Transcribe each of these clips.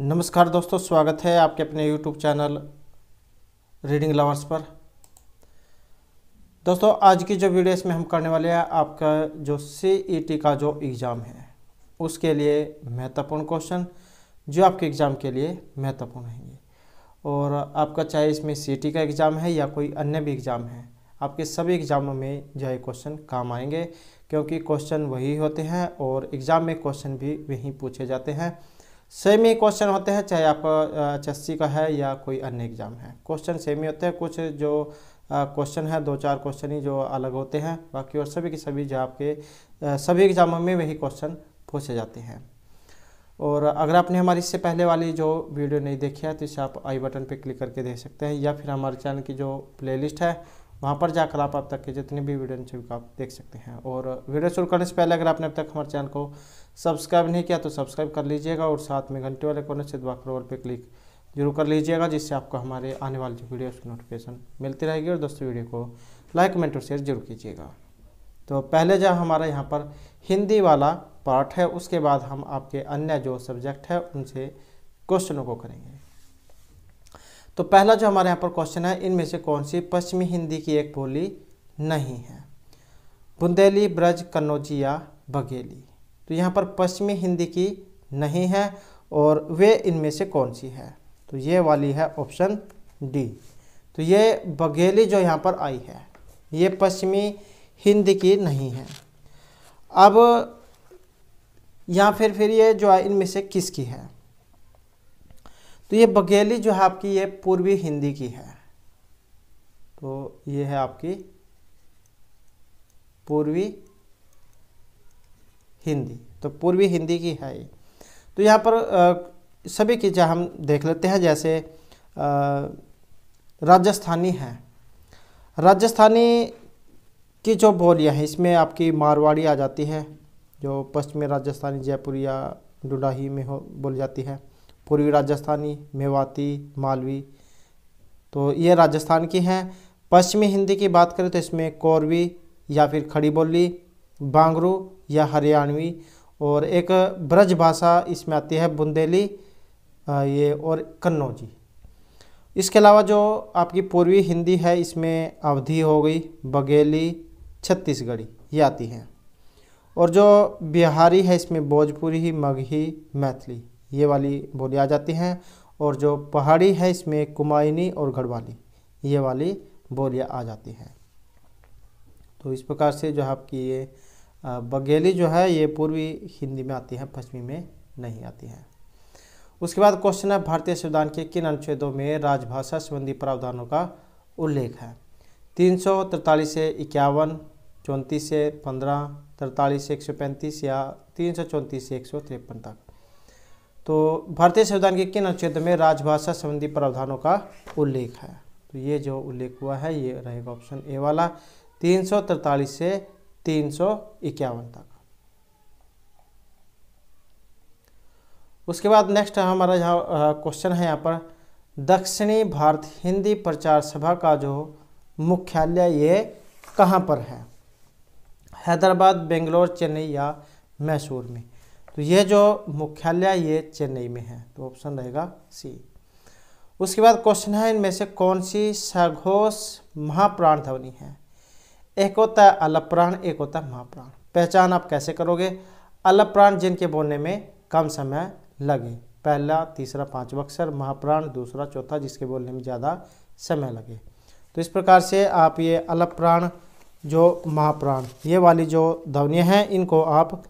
नमस्कार दोस्तों स्वागत है आपके अपने यूट्यूब चैनल रीडिंग लवर्स पर दोस्तों आज की जो वीडियो इसमें हम करने वाले हैं आपका जो सी e का जो एग्ज़ाम है उसके लिए महत्वपूर्ण क्वेश्चन जो आपके एग्ज़ाम के लिए महत्वपूर्ण हैं और आपका चाहे इसमें सी e का एग्ज़ाम है या कोई अन्य भी एग्ज़ाम है आपके सभी एग्ज़ामों में जो है क्वेश्चन काम आएंगे क्योंकि क्वेश्चन वही होते हैं और एग्ज़ाम में क्वेश्चन भी वहीं पूछे जाते हैं सेम ही क्वेश्चन होते हैं चाहे आपका चस्सी का है या कोई अन्य एग्जाम है क्वेश्चन सेम ही होते हैं कुछ जो क्वेश्चन है दो चार क्वेश्चन ही जो अलग होते हैं बाकी और सभी के सभी जो आपके सभी एग्जामों में वही क्वेश्चन पूछे जाते हैं और अगर आपने हमारी इससे पहले वाली जो वीडियो नहीं देखी है तो इसे आप आई बटन पर क्लिक करके देख सकते हैं या फिर हमारे चैनल की जो प्लेलिस्ट है वहाँ पर जाकर आप अब तक के जितने भी वीडियो नीचे आप देख सकते हैं और वीडियो शुरू करने से पहले अगर आपने अब तक हमारे चैनल को सब्सक्राइब नहीं किया तो सब्सक्राइब कर लीजिएगा और साथ में घंटे वाले कोने से दबाकर और पर क्लिक जरूर कर लीजिएगा जिससे आपको हमारे आने वाली वीडियोज़ की नोटिफिकेशन मिलती रहेगी और दोस्तों वीडियो को लाइक कमेंट और शेयर जरूर कीजिएगा तो पहले जहाँ हमारा यहाँ पर हिंदी वाला पार्ट है उसके बाद हम आपके अन्य जो सब्जेक्ट है उनसे क्वेश्चनों को करेंगे तो पहला जो हमारे यहाँ पर क्वेश्चन है इनमें से कौन सी पश्चिमी हिंदी की एक बोली नहीं है बुंदेली ब्रज कन्नौजी या बघेली तो यहाँ पर पश्चिमी हिंदी की नहीं है और वे इनमें से कौन सी है तो ये वाली है ऑप्शन डी तो ये बघेली जो यहाँ पर आई है ये पश्चिमी हिंदी की नहीं है अब यहाँ फिर फिर ये जो है इनमें से किसकी है तो ये बघेली जो है आपकी ये पूर्वी हिंदी की है तो ये है आपकी पूर्वी हिंदी तो पूर्वी हिंदी की है ये तो यहाँ पर आ, सभी चीज़ें हम देख लेते हैं जैसे राजस्थानी है राजस्थानी की जो बोलियाँ हैं इसमें आपकी मारवाड़ी आ जाती है जो पश्चिमी राजस्थानी जयपुर या डुडाही में हो बोली जाती है पूर्वी राजस्थानी मेवाती मालवी तो ये राजस्थान की हैं पश्चिमी हिंदी की बात करें तो इसमें कौरवी या फिर खड़ी बोली बांगरू या हरियाणवी और एक ब्रज भाषा इसमें आती है बुंदेली ये और कन्नौजी इसके अलावा जो आपकी पूर्वी हिंदी है इसमें अवधि हो गई बघेली छत्तीसगढ़ी ये आती हैं और जो बिहारी है इसमें भोजपुरी मगही मैथिली ये वाली बोली आ जाती हैं और जो पहाड़ी है इसमें कुमायनी और गढ़वाली ये वाली बोलियाँ आ जाती हैं तो इस प्रकार से जो आपकी ये बघेली जो है ये पूर्वी हिंदी में आती है पश्चिमी में नहीं आती है उसके बाद क्वेश्चन है भारतीय संविधान के किन अनुच्छेदों में राजभाषा संबंधी प्रावधानों का उल्लेख है तीन सौ तरतालीस से इक्यावन चौंतीस से पंद्रह तरतालीस से एक सौ पैंतीस या तीन सौ चौंतीस से एक सौ तिरपन तक तो भारतीय संविधान के किन अनुच्छेद में राजभाषा संबंधी प्रावधानों का उल्लेख है तो ये जो उल्लेख हुआ है ये रहेगा ऑप्शन ए वाला तीन से तीन तक उसके बाद नेक्स्ट हमारा यहाँ क्वेश्चन है यहाँ पर दक्षिणी भारत हिंदी प्रचार सभा का जो मुख्यालय ये कहाँ पर है हैदराबाद बेंगलोर चेन्नई या मैसूर में तो ये जो मुख्यालय ये चेन्नई में है तो ऑप्शन रहेगा सी उसके बाद क्वेश्चन है इनमें से कौन सी सघोष महाप्राण ध्वनि है एक होता है अलप्राण एक होता है महाप्राण पहचान आप कैसे करोगे अलप्राण जिनके बोलने में कम समय लगे पहला तीसरा पांचवा अक्षर महाप्राण दूसरा चौथा जिसके बोलने में ज़्यादा समय लगे तो इस प्रकार से आप ये अलप्राण जो महाप्राण ये वाली जो ध्वनियाँ हैं इनको आप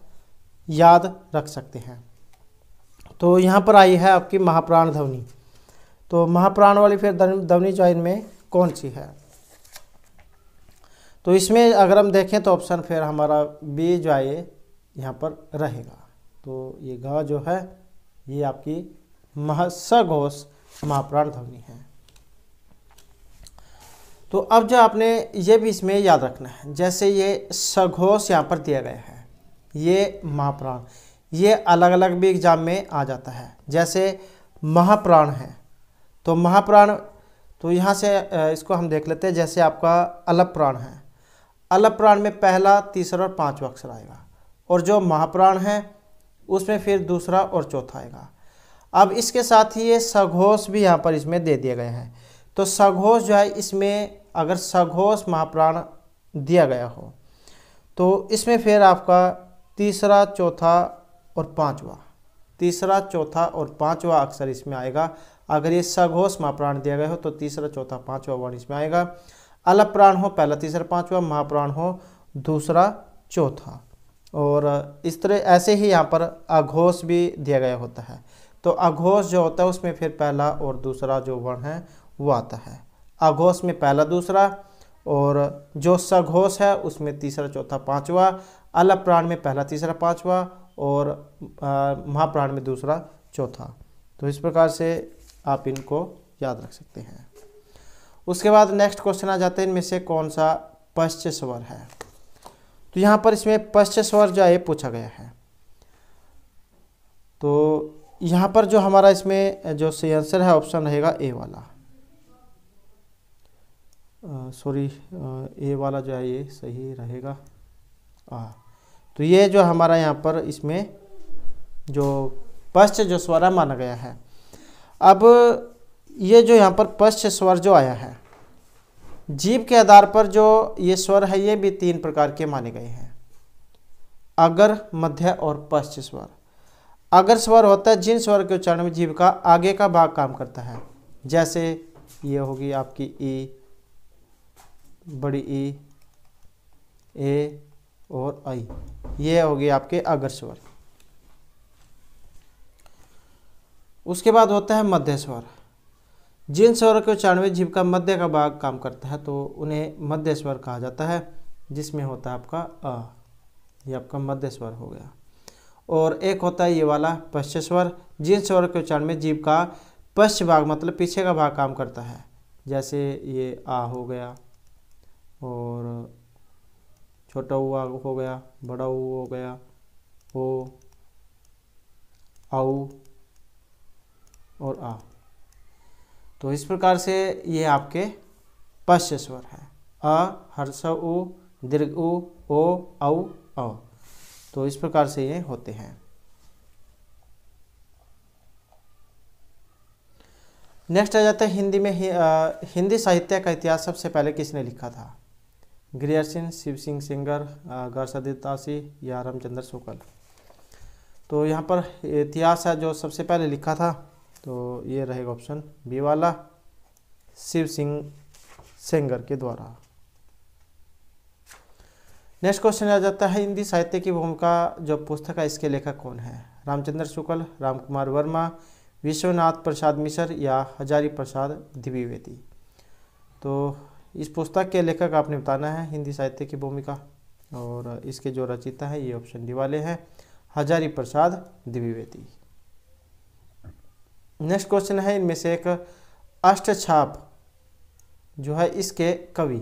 याद रख सकते हैं तो यहाँ पर आई है आपकी महाप्राण ध्वनि तो महाप्राण वाली फिर ध्वनि जो इनमें कौन सी है तो इसमें अगर हम देखें तो ऑप्शन फिर हमारा बी जो आए यहाँ पर रहेगा तो ये गा जो है ये आपकी महसघोष महाप्राण ध्वनि है तो अब जो आपने ये भी इसमें याद रखना है जैसे ये सघोष यहाँ पर दिया गया है ये महाप्राण ये अलग अलग भी एग्जाम में आ जाता है जैसे महाप्राण है तो महाप्राण तो यहाँ से इसको हम देख लेते हैं जैसे आपका अलप प्राण है अलप प्राण में पहला तीसरा और पांचवा अक्षर आएगा और जो महाप्राण है उसमें फिर दूसरा और चौथा आएगा अब इसके साथ ही ये सघोष भी यहाँ पर इसमें दे दिए गए हैं तो सघोष जो है इसमें अगर सघोष महाप्राण दिया गया हो तो इसमें फिर आपका तीसरा चौथा और पांचवा तीसरा चौथा और पांचवा अक्षर इसमें आएगा अगर ये सघोष महाप्राण दिया गया हो तो तीसरा चौथा पांचवा वर्ण इसमें आएगा अलप प्राण हो पहला तीसरा पांचवा महाप्राण हो दूसरा चौथा और इस तरह ऐसे ही यहाँ पर अघोष भी दिया गया होता है तो अघोष जो होता है उसमें फिर पहला और दूसरा जो वर्ण है वो आता है अघोष में पहला दूसरा और जो सघोष है उसमें तीसरा चौथा पांचवा अल्प प्राण में पहला तीसरा पांचवा और महाप्राण में दूसरा चौथा तो इस प्रकार से आप इनको याद रख सकते हैं उसके बाद नेक्स्ट क्वेश्चन आ जाते हैं इनमें से कौन सा पश्च स्वर है तो यहाँ पर इसमें पश्च स्वर जो है पूछा गया है तो यहाँ पर जो हमारा इसमें जो सही आंसर है ऑप्शन रहेगा ए वाला सॉरी ए वाला जो है ये सही रहेगा आ तो ये जो हमारा यहाँ पर इसमें जो पश्च जो स्वर माना गया है अब ये जो यहाँ पर पश्च स्वर जो आया है जीव के आधार पर जो ये स्वर है ये भी तीन प्रकार के माने गए हैं अगर मध्य और पश्च स्वर अगर स्वर होता है जिन स्वर के उच्चारण में जीव का आगे का भाग काम करता है जैसे ये होगी आपकी ई बड़ी ई ए और आई ये हो गए आपके अग्र स्वर उसके बाद होता है मध्य स्वर जिन स्वरों के उच्चारण में जीव का मध्य का भाग काम करता है तो उन्हें मध्य स्वर कहा जाता है जिसमें होता है आपका अ ये आपका मध्य स्वर हो गया और एक होता है ये वाला पश्च स्वर जिन स्वर के उच्चारण में जीव का पश्च भाग मतलब पीछे का भाग काम करता है जैसे ये आ हो गया और छोटा हुआ हो गया बड़ा हुआ हो गया ओ आउ और आ तो इस प्रकार से ये आपके पश्च स्वर है अ हर्ष उ दीर्घ उ ओ औ तो इस प्रकार से ये होते हैं नेक्स्ट आ जाता है हिंदी में हिंदी साहित्य का इतिहास सबसे पहले किसने लिखा था Grierson Shiv Singh Sengar Garcin de Tassy या रामचंद्र शुक्ल तो यहाँ पर इतिहास है जो सबसे पहले लिखा था तो ये रहेगा ऑप्शन बी वाला शिव सिंह सेंगर के द्वारा नेक्स्ट क्वेश्चन आ जाता है हिंदी साहित्य की भूमिका जो पुस्तक है इसके लेखक कौन है रामचंद्र शुक्ल राम कुमार वर्मा विश्वनाथ प्रसाद मिश्र या हजारी प्रसाद द्विवेदी तो इस पुस्तक के लेखक आपने बताना है हिंदी साहित्य की भूमिका और इसके जो रचिता है ये ऑप्शन डी वाले हैं हजारी प्रसाद द्विवेदी नेक्स्ट क्वेश्चन है इनमें से एक अष्टछाप जो है इसके कवि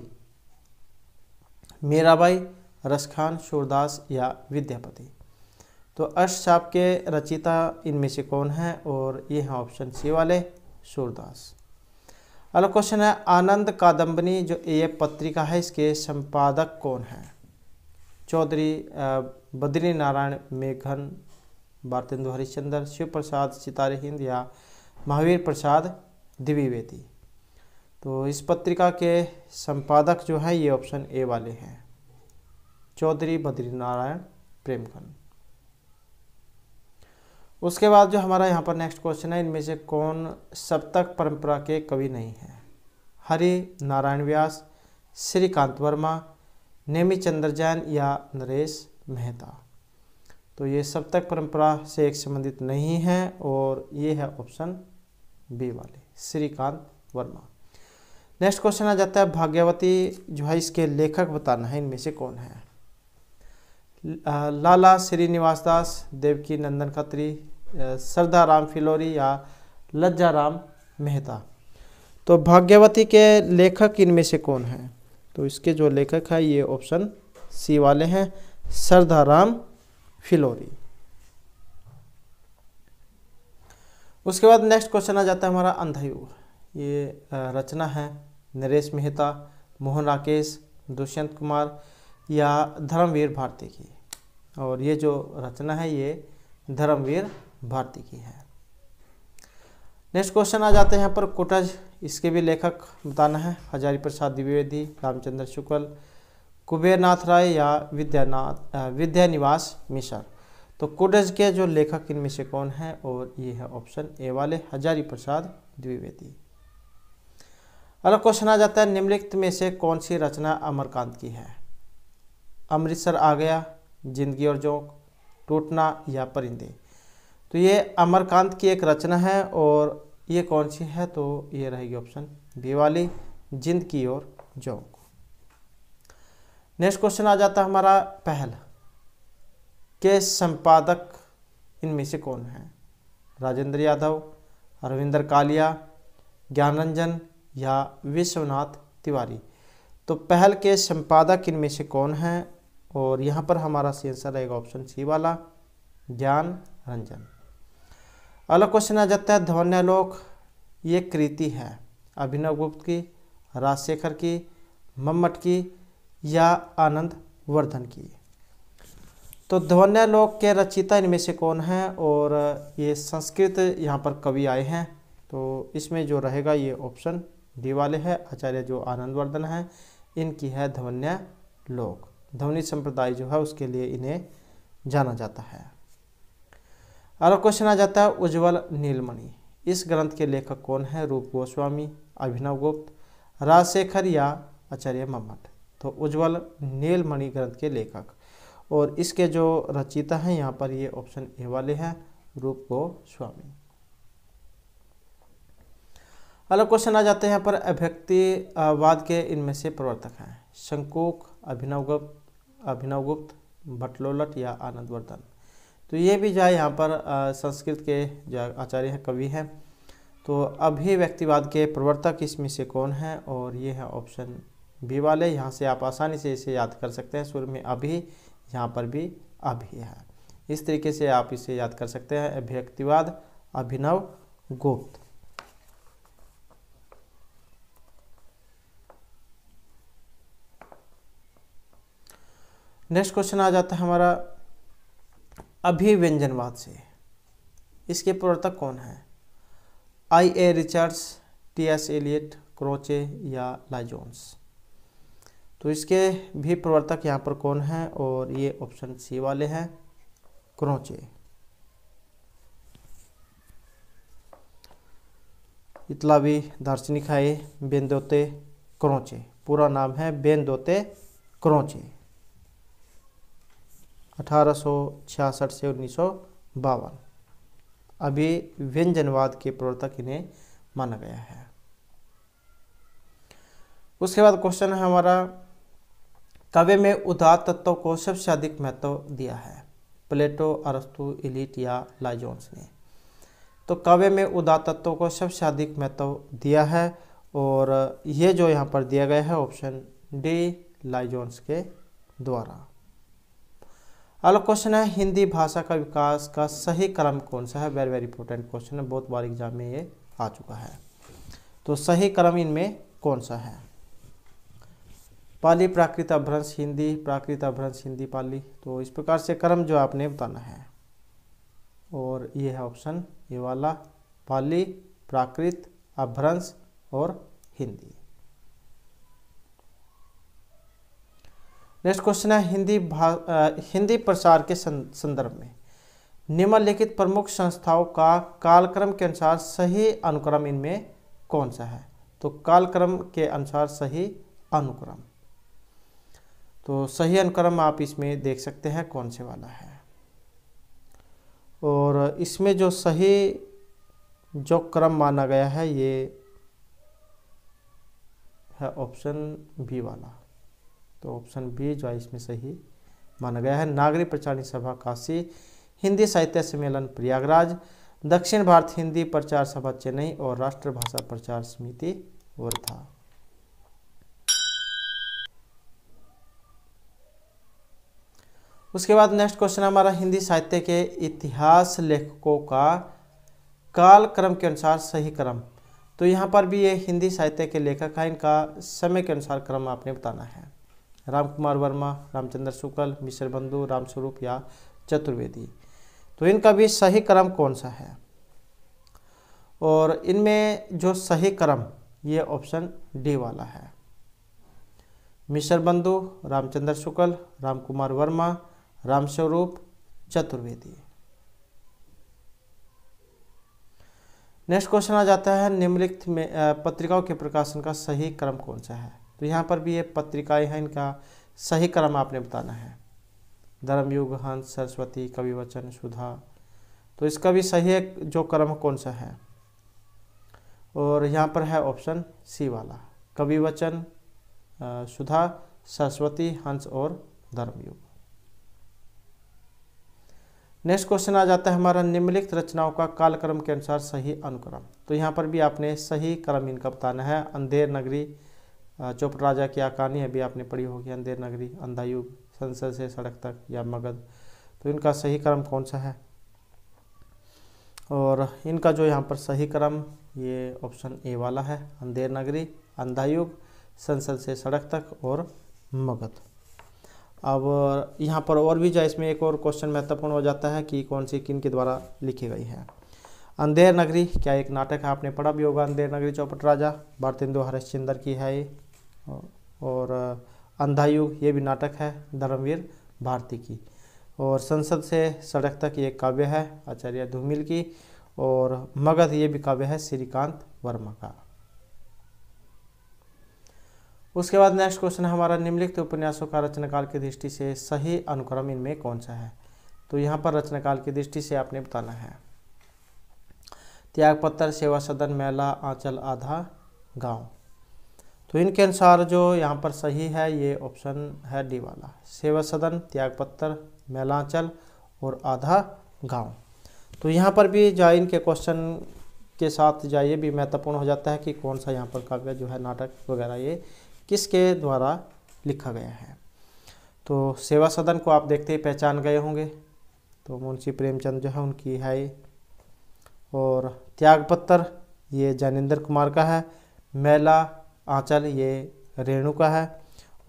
मीराबाई रसखान सूरदास या विद्यापति तो अष्टछाप के रचिता इनमें से कौन है और ये हैं ऑप्शन सी वाले सूरदास अगला क्वेश्चन है आनंद कादम्बनी जो ये पत्रिका है इसके संपादक कौन है चौधरी बद्री नारायण मेघन भारतेंदु हरिश्चंद्र शिव प्रसाद सितारे हिंद या महावीर प्रसाद द्विवेदी तो इस पत्रिका के संपादक जो हैं ये ऑप्शन ए वाले हैं चौधरी बद्री नारायण प्रेमखंड उसके बाद जो हमारा यहाँ पर नेक्स्ट क्वेश्चन है इनमें से कौन सप्तक परंपरा के कवि नहीं हैं हरि नारायण व्यास श्रीकांत वर्मा नेमी चंद्र जैन या नरेश मेहता तो ये सप्तक परंपरा से एक संबंधित नहीं है और ये है ऑप्शन बी वाले श्रीकांत वर्मा नेक्स्ट क्वेश्चन आ जाता है भाग्यवती जो है इसके लेखक बताना है इनमें से कौन है लाला श्रीनिवास दास देवकी नंदन खत्री सरदा राम फिलोरी या लज्जा राम मेहता तो भाग्यवती के लेखक इनमें से कौन है तो इसके जो लेखक है ये ऑप्शन सी वाले हैं सरदा राम फिलोरी उसके बाद नेक्स्ट क्वेश्चन आ जाता है हमारा अंधयु ये रचना है नरेश मेहता मोहन राकेश दुष्यंत कुमार या धर्मवीर भारती की और ये जो रचना है ये धर्मवीर भारती की है नेक्स्ट क्वेश्चन आ जाते हैं पर कुटज इसके भी लेखक बताना है हजारी प्रसाद द्विवेदी रामचंद्र शुक्ल कुबेरनाथ राय या विद्यानाथ विद्यानिवास मिश्र तो कुटज के जो लेखक इनमें से कौन है और ये है ऑप्शन ए वाले हजारी प्रसाद द्विवेदी अगला क्वेश्चन आ जाता है निम्नलिखित में से कौन सी रचना अमरकांत की है अमृतसर आ गया जिंदगी और जोंक टूटना या परिंदे तो ये अमरकांत की एक रचना है और ये कौन सी है तो ये रहेगी ऑप्शन बी वाली जिंद की ओर जौक नेक्स्ट क्वेश्चन आ जाता है हमारा पहल के संपादक इनमें से कौन है राजेंद्र यादव अरविंदर कालिया ज्ञान रंजन या विश्वनाथ तिवारी तो पहल के संपादक इनमें से कौन है और यहाँ पर हमारा सी आंसर रहेगा ऑप्शन सी वाला ज्ञान रंजन अगला क्वेश्चन आ जाता है ध्वनियालोक ये कृति है अभिनव गुप्त की राजशेखर की मम्मट की या आनंद वर्धन की तो ध्वन्यालोक के रचिता इनमें से कौन है और ये संस्कृत यहाँ पर कवि आए हैं तो इसमें जो रहेगा ये ऑप्शन डी वाले है आचार्य जो आनंद वर्धन है इनकी है ध्वन्या लोक ध्वनि संप्रदाय जो है उसके लिए इन्हें जाना जाता है अगला क्वेश्चन आ जाता है उज्ज्वल नीलमणि इस ग्रंथ के लेखक कौन है रूप गोस्वामी अभिनव गुप्त राजशेखर या आचार्य मम्मट तो उज्ज्वल नीलमणि ग्रंथ के लेखक और इसके जो रचिता हैं यहाँ पर ये ऑप्शन ए वाले हैं रूप गोस्वामी अलग क्वेश्चन आ जाते हैं यहाँ पर अभ्यक्तिवाद के इनमें से प्रवर्तक हैं शंकुक अभिनवगुप्त अभिनवगुप्त भटलोलट या आनंदवर्धन तो ये भी जो है यहाँ पर संस्कृत के जो आचार्य हैं कवि हैं तो अभी व्यक्तिवाद के प्रवर्तक इसमें से कौन है और ये है ऑप्शन बी वाले यहाँ से आप आसानी से इसे याद कर सकते हैं सूर्य में अभी यहाँ पर भी अभी है इस तरीके से आप इसे याद कर सकते हैं अभिव्यक्तिवाद अभिनव गुप्त नेक्स्ट क्वेश्चन आ जाता है हमारा अभिव्यंजनवाद से इसके प्रवर्तक कौन है I A Richards T S Eliot Croce या लाइजोन्स तो इसके भी प्रवर्तक यहाँ पर कौन है और ये ऑप्शन सी वाले हैं क्रोचे भी दार्शनिक है बेंदोते क्रोचे पूरा नाम है बेंदोते क्रोचे अठारह से उन्नीस अभी व्यंजनवाद के प्रवर्तक इन्हें माना गया है उसके बाद क्वेश्चन है हमारा कव्य में उदात तत्व को सबसे अधिक महत्व दिया है प्लेटो अरस्तु इलिट या लाइजोन्स ने तो काव्य में उदात तत्व को सबसे अधिक महत्व दिया है और ये जो यहाँ पर दिया गया है ऑप्शन डी लाइजोन्स के द्वारा अगला क्वेश्चन है हिंदी भाषा का विकास का सही क्रम कौन सा है वेरी वेरी इंपॉर्टेंट क्वेश्चन है बहुत बार एग्जाम में ये आ चुका है तो सही क्रम इनमें कौन सा है पाली प्राकृत अभ्रंश हिंदी प्राकृत अभ्रंश हिंदी पाली तो इस प्रकार से क्रम जो आपने बताना है और ये है ऑप्शन ये वाला पाली प्राकृत अभ्रंश और हिंदी नेक्स्ट क्वेश्चन है हिंदी भा हिंदी प्रसार के संदर्भ में निम्नलिखित प्रमुख संस्थाओं का कालक्रम के अनुसार सही अनुक्रम इनमें कौन सा है तो कालक्रम के अनुसार सही अनुक्रम तो सही अनुक्रम आप इसमें देख सकते हैं कौन से वाला है और इसमें जो सही जो क्रम माना गया है ये है ऑप्शन बी वाला तो ऑप्शन बी जो है इसमें सही माना गया है नागरी प्रचारणी सभा काशी हिंदी साहित्य सम्मेलन प्रयागराज दक्षिण भारत हिंदी प्रचार सभा चेन्नई और राष्ट्रभाषा प्रचार समिति वर्धा उसके बाद नेक्स्ट क्वेश्चन हमारा हिंदी साहित्य के इतिहास लेखकों का काल क्रम के अनुसार सही क्रम तो यहाँ पर भी ये हिंदी साहित्य के लेखक हैं इनका समय के अनुसार क्रम आपने बताना है राम कुमार वर्मा रामचंद्र शुक्ल मिश्र बंधु रामस्वरूप या चतुर्वेदी तो इनका भी सही क्रम कौन सा है और इनमें जो सही क्रम ये ऑप्शन डी वाला है मिश्र बंधु रामचंद्र शुक्ल राम कुमार वर्मा रामस्वरूप चतुर्वेदी नेक्स्ट क्वेश्चन आ जाता है निम्नलिखित में पत्रिकाओं के प्रकाशन का सही क्रम कौन सा है तो यहाँ पर भी ये पत्रिकाएँ हैं इनका सही क्रम आपने बताना है धर्मयुग हंस सरस्वती कविवचन सुधा तो इसका भी सही जो क्रम कौन सा है और यहाँ पर है ऑप्शन सी वाला कविवचन सुधा सरस्वती हंस और धर्मयुग नेक्स्ट क्वेश्चन आ जाता है हमारा निम्नलिखित रचनाओं का कालक्रम के अनुसार सही अनुक्रम तो यहाँ पर भी आपने सही क्रम इनका बताना है अंधेर नगरी चुप राजा की आकानी अभी आपने पढ़ी होगी अंधेर नगरी अंधायुग संसद से सड़क तक या मगध तो इनका सही क्रम कौन सा है और इनका जो यहाँ पर सही क्रम ये ऑप्शन ए वाला है अंधेर नगरी अंधायुग संसद से सड़क तक और मगध अब यहाँ पर और भी जाए इसमें एक और क्वेश्चन महत्वपूर्ण हो जाता है कि कौन सी किन के द्वारा लिखी गई है अंधेर नगरी क्या एक नाटक है आपने पढ़ा भी होगा अंधेर नगरी चौपट राजा भारतेंदु हरिश्चंद्र की है ये और अंधायुग ये भी नाटक है धर्मवीर भारती की और संसद से सड़क तक ये काव्य है आचार्य धूमिल की और मगध ये भी काव्य है श्रीकांत वर्मा का उसके बाद नेक्स्ट क्वेश्चन हमारा निम्नलिखित उपन्यासों का रचनाकाल की दृष्टि से सही अनुक्रम इनमें कौन सा है तो यहाँ पर रचनाकाल की दृष्टि से आपने बताना है त्यागपत्र सेवा सदन मेला आंचल आधा गांव तो इनके अनुसार जो यहाँ पर सही है ये ऑप्शन है डी वाला सेवा सदन त्यागपत्र मेलांचल और आधा गांव तो यहाँ पर भी जाए इनके क्वेश्चन के साथ जाइए भी महत्वपूर्ण हो जाता है कि कौन सा यहाँ पर काव्य जो है नाटक वगैरह ये किसके द्वारा लिखा गया है तो सेवा सदन को आप देखते ही पहचान गए होंगे तो मुंशी प्रेमचंद जो है उनकी है और त्यागपत्र ये जैनिंदर कुमार का है मेला आंचल ये रेणुका है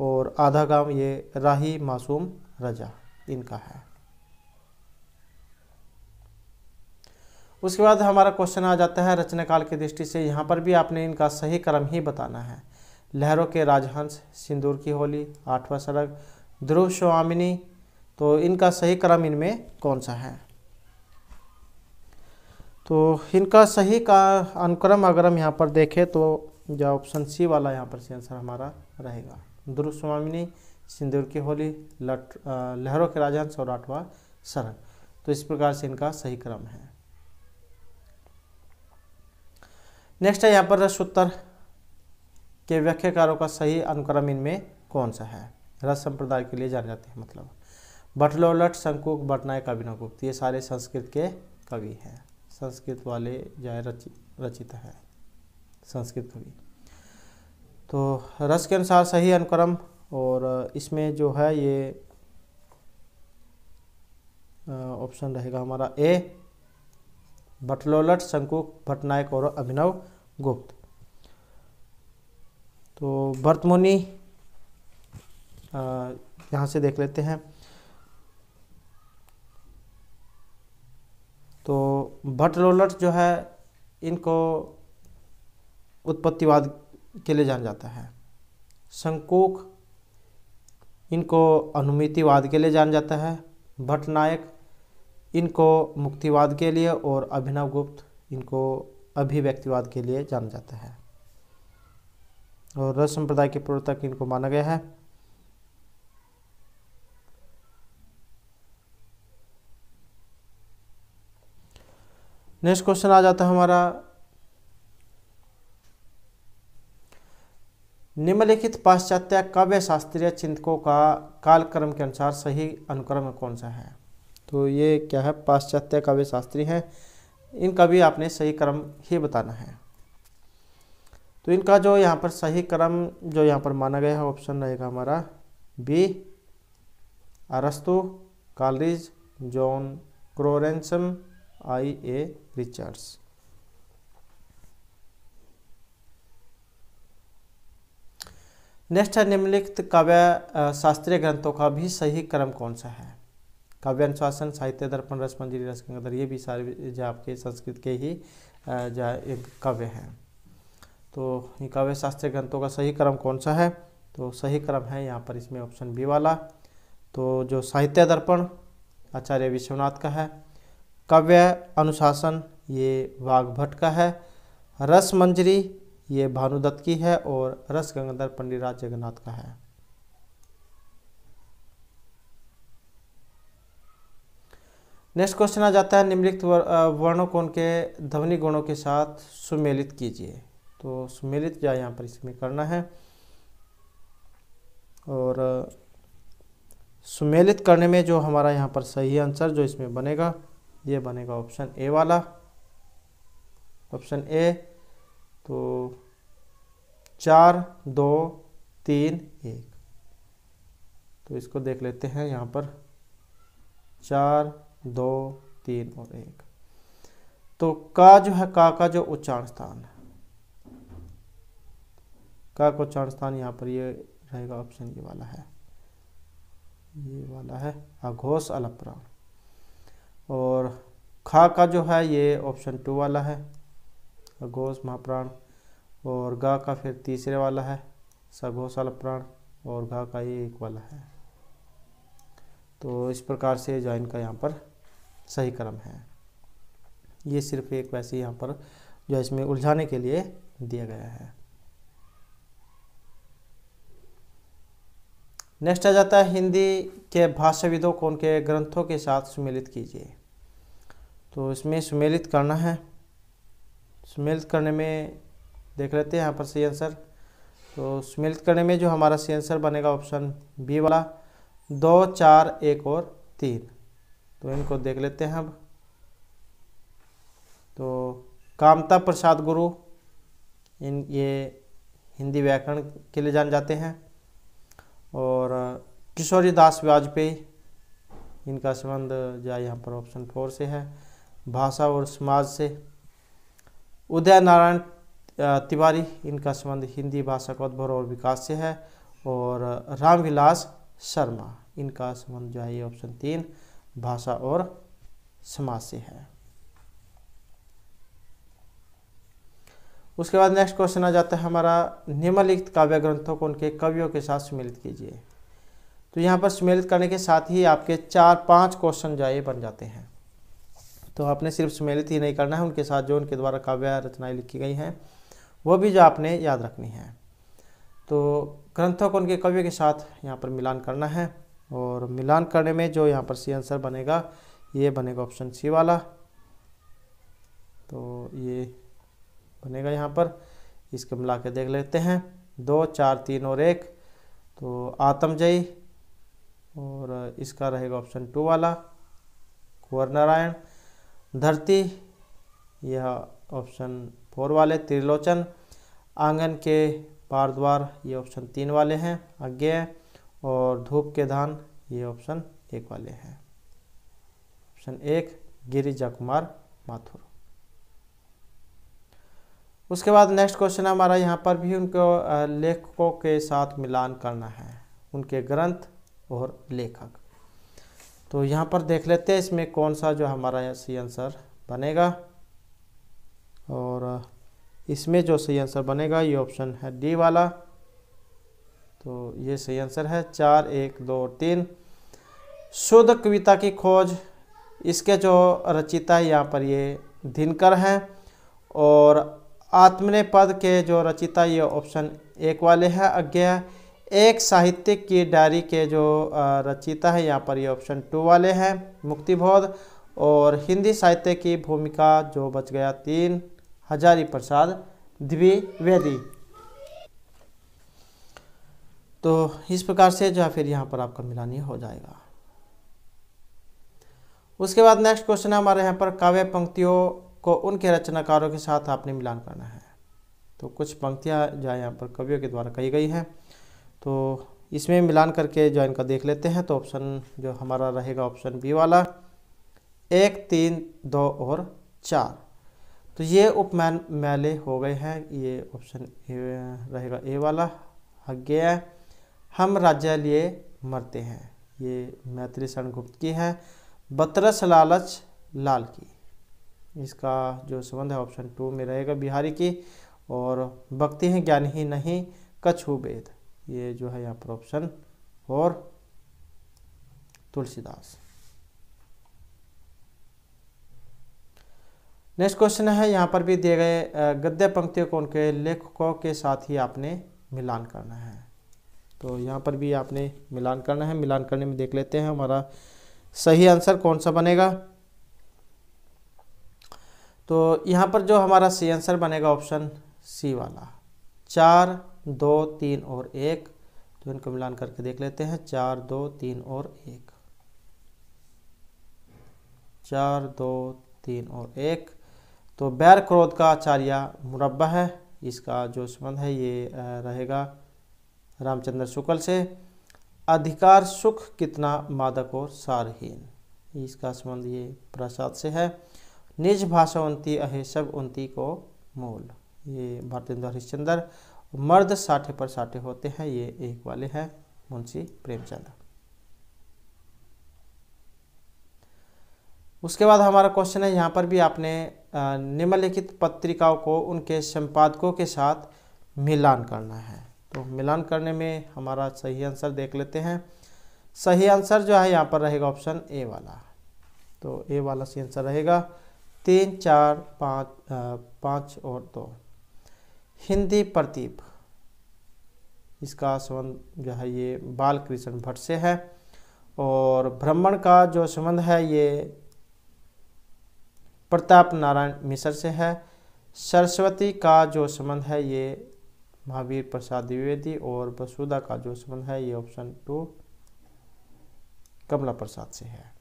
और आधा गांव ये राही मासूम रजा इनका है उसके बाद हमारा क्वेश्चन आ जाता है रचनाकाल की दृष्टि से यहाँ पर भी आपने इनका सही क्रम ही बताना है लहरों के राजहंस सिंदूर की होली आठवां सड़क ध्रुव स्वामिनी तो इनका सही क्रम इनमें कौन सा है तो इनका सही का अनुक्रम अगर हम यहाँ पर देखें तो जो ऑप्शन सी वाला यहाँ पर सी आंसर हमारा रहेगा ध्रुव स्वामिनी सिंदूर की होली लट लहरों के राजहंस और आठवा सरन तो इस प्रकार से इनका सही क्रम है नेक्स्ट है यहाँ पर रस उत्तर के व्याख्याकारों का सही अनुक्रम इनमें कौन सा है रस संप्रदाय के लिए जाने जाते हैं मतलब बटलो शंकुक भटनायक अभिनव गुप्त ये सारे संस्कृत के कवि हैं संस्कृत वाले जो है रचित हैं संस्कृत कवि तो रस के अनुसार सही अनुक्रम और इसमें जो है ये ऑप्शन रहेगा हमारा ए भटलोलट शंकु भटनायक और अभिनव गुप्त तो भरतमुनि यहाँ से देख लेते हैं तो भटलोलट जो है इनको उत्पत्तिवाद के लिए जाना जाता है संकोक इनको अनुमितिवाद के लिए जाना जाता है भटनायक इनको मुक्तिवाद के लिए और अभिनव गुप्त इनको अभिव्यक्तिवाद के लिए जाना जाता है और रस संप्रदाय के प्रवर्तक इनको माना गया है नेक्स्ट क्वेश्चन आ जाता है हमारा निम्नलिखित पाश्चात्य काव्य शास्त्रीय चिंतकों का कालक्रम के अनुसार सही अनुक्रम कौन सा है तो ये क्या है पाश्चात्य काव्य शास्त्री हैं इनका भी आपने सही क्रम ही बताना है तो इनका जो यहाँ पर सही क्रम जो यहाँ पर माना गया है ऑप्शन रहेगा हमारा बी अरस्तु Coleridge John Crowe Ransom I A Richards next है निम्नलिखित काव्य शास्त्रीय ग्रंथों का भी सही क्रम कौन सा है काव्य अनुशासन साहित्य दर्पण रस मंजरी रस गंगाधर ये भी सारे जो आपके संस्कृत के ही जो एक काव्य हैं तो ये काव्य शास्त्रीय ग्रंथों का सही क्रम कौन सा है तो सही क्रम है यहाँ पर इसमें ऑप्शन बी वाला तो जो साहित्य दर्पण आचार्य विश्वनाथ का है काव्य अनुशासन ये भट्ट का है रस मंजरी ये भानुदत्त की है और रस गंगाधर पंडित राज जगन्नाथ का है नेक्स्ट क्वेश्चन आ जाता है निम्नलिखित वर्णों को उनके ध्वनि गुणों के साथ सुमेलित कीजिए तो सुमेलित क्या यहाँ पर इसमें करना है और सुमेलित करने में जो हमारा यहाँ पर सही आंसर जो इसमें बनेगा ये बनेगा ऑप्शन ए वाला ऑप्शन ए तो चार दो तीन एक तो इसको देख लेते हैं यहाँ पर चार दो तीन और एक तो का जो है का का जो उच्चारण स्थान है का का उच्चारण स्थान यहाँ पर ये रहेगा ऑप्शन ये वाला है ये वाला है अघोष अलप्राण और खा का जो है ये ऑप्शन टू वाला है खगोश महाप्राण और गा का फिर तीसरे वाला है वाला प्राण और घा का ये एक वाला है तो इस प्रकार से ज्वाइन का यहाँ पर सही क्रम है ये सिर्फ एक वैसे यहाँ पर जो इसमें उलझाने के लिए दिया गया है नेक्स्ट आ जाता है हिंदी के भाषाविदों को उनके ग्रंथों के साथ सुमेलित कीजिए तो इसमें सुमेलित करना है स्मेल्ट करने में देख लेते हैं यहाँ पर सही आंसर तो स्मेल्ट करने में जो हमारा सही आंसर बनेगा ऑप्शन बी वाला दो चार एक और तीन तो इनको देख लेते हैं अब तो कामता प्रसाद गुरु इन ये हिंदी व्याकरण के लिए जान जाते हैं और किशोरी दास वाजपेयी इनका संबंध जो यहाँ पर ऑप्शन फोर से है भाषा और समाज से उदय नारायण तिवारी इनका संबंध हिंदी भाषा का उद्भव और विकास से है और रामविलास शर्मा इनका संबंध जो है ये ऑप्शन तीन भाषा और समाज से है उसके बाद नेक्स्ट क्वेश्चन आ जाता है हमारा निम्नलिखित काव्य ग्रंथों को उनके कवियों के साथ सम्मिलित कीजिए तो यहाँ पर सम्मिलित करने के साथ ही आपके चार पांच क्वेश्चन जो है बन जाते हैं तो आपने सिर्फ सम्मिलित ही नहीं करना है उनके साथ जो उनके द्वारा काव्य रचनाएँ लिखी गई हैं वो भी जो आपने याद रखनी है तो ग्रंथों को उनके कव्य के साथ यहाँ पर मिलान करना है और मिलान करने में जो यहाँ पर सी आंसर बनेगा ये बनेगा ऑप्शन सी वाला तो ये बनेगा यहाँ पर इसको मिला के देख लेते हैं दो चार तीन और एक तो आत्मजयी और इसका रहेगा ऑप्शन टू वाला कुंवर नारायण धरती यह ऑप्शन फोर वाले त्रिलोचन आंगन के पारद्वार ये ऑप्शन तीन वाले हैं अज्ञेय और धूप के धान ये ऑप्शन एक वाले हैं ऑप्शन एक गिरिजा कुमार माथुर उसके बाद नेक्स्ट क्वेश्चन हमारा यहाँ पर भी उनको लेखकों के साथ मिलान करना है उनके ग्रंथ और लेखक तो यहाँ पर देख लेते हैं इसमें कौन सा जो हमारा सही आंसर बनेगा और इसमें जो सही आंसर बनेगा ये ऑप्शन है डी वाला तो ये सही आंसर है चार एक दो और तीन शुद्ध कविता की खोज इसके जो रचिता है यहाँ पर ये दिनकर हैं और आत्मने पद के जो रचिता ये ऑप्शन एक वाले हैं अज्ञा एक साहित्यिक की डायरी के जो रचयिता है यहाँ पर ये ऑप्शन टू वाले हैं मुक्तिबोध और हिंदी साहित्य की भूमिका जो बच गया तीन हजारी प्रसाद द्विवेदी तो इस प्रकार से जो है फिर यहाँ पर आपका मिलानी हो जाएगा उसके बाद नेक्स्ट क्वेश्चन है हमारे यहाँ पर काव्य पंक्तियों को उनके रचनाकारों के साथ आपने मिलान करना है तो कुछ पंक्तियाँ जो है यहाँ पर कवियों के द्वारा कही गई हैं तो इसमें मिलान करके ज्वाइन का देख लेते हैं तो ऑप्शन जो हमारा रहेगा ऑप्शन बी वाला एक तीन दो और चार तो ये उपमान मेले हो गए हैं ये ऑप्शन ए रहेगा ए वाला हग्गे हम राज्य लिए मरते हैं ये मैत्री गुप्त की है बतरस लालच लाल की इसका जो संबंध है ऑप्शन टू में रहेगा बिहारी की और भक्ति है ज्ञान ही नहीं कछु वेद ये जो है यहाँ पर ऑप्शन और तुलसीदास नेक्स्ट क्वेश्चन है यहाँ पर भी दिए गए गद्य पंक्तियों को उनके लेखकों के साथ ही आपने मिलान करना है तो यहाँ पर भी आपने मिलान करना है मिलान करने में देख लेते हैं हमारा सही आंसर कौन सा बनेगा तो यहाँ पर जो हमारा सही आंसर बनेगा ऑप्शन सी वाला चार दो तीन और एक तो इनको मिलान करके देख लेते हैं चार दो तीन और एक चार दो तीन और एक तो बैर क्रोध का आचार्य मुरबा है इसका जो संबंध है ये रहेगा रामचंद्र शुक्ल से अधिकार सुख कितना मादक और सारहीन इसका संबंध ये प्रसाद से है निज उन्ती अहे सब उन्ती को मूल ये भारतेंद्र हरिश्चंद्र मर्द साठे पर साठे होते हैं ये एक वाले हैं मुंशी प्रेमचंद उसके बाद हमारा क्वेश्चन है यहाँ पर भी आपने निम्नलिखित पत्रिकाओं को उनके संपादकों के साथ मिलान करना है तो मिलान करने में हमारा सही आंसर देख लेते हैं सही आंसर जो है यहाँ पर रहेगा ऑप्शन ए वाला तो ए वाला सही आंसर रहेगा तीन चार पाँच पाँच और दो हिंदी प्रदीप इसका संबंध जो है ये बालकृष्ण भट्ट से है और ब्राह्मण का जो संबंध है ये प्रताप नारायण मिश्र से है सरस्वती का जो संबंध है ये महावीर प्रसाद द्विवेदी और वसुदा का जो संबंध है ये ऑप्शन टू कमला प्रसाद से है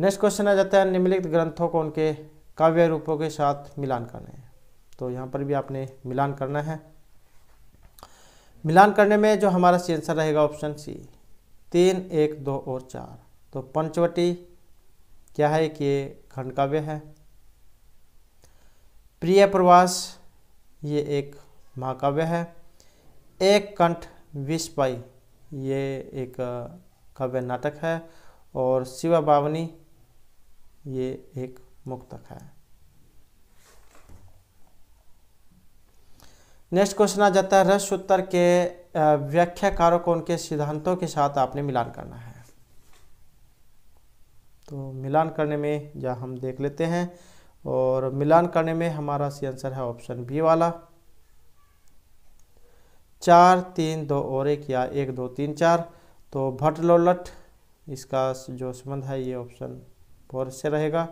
नेक्स्ट क्वेश्चन आ जाता है निम्नलिखित ग्रंथों को उनके काव्य रूपों के साथ मिलान करने हैं तो यहाँ पर भी आपने मिलान करना है मिलान करने में जो हमारा सी आंसर रहेगा ऑप्शन सी तीन एक दो और चार तो पंचवटी क्या है कि ये खंड काव्य है प्रिय प्रवास ये एक महाकाव्य है एक कंठ विषपाई ये एक काव्य नाटक है और शिवा बावनी ये एक मुक्तक है नेक्स्ट क्वेश्चन आ जाता है रस उत्तर के व्याख्याकारों को उनके सिद्धांतों के साथ आपने मिलान करना है तो मिलान करने में या हम देख लेते हैं और मिलान करने में हमारा सी आंसर है ऑप्शन बी वाला चार तीन दो और एक या एक दो तीन चार तो भट लोलट इसका जो संबंध है ये ऑप्शन फोर से रहेगा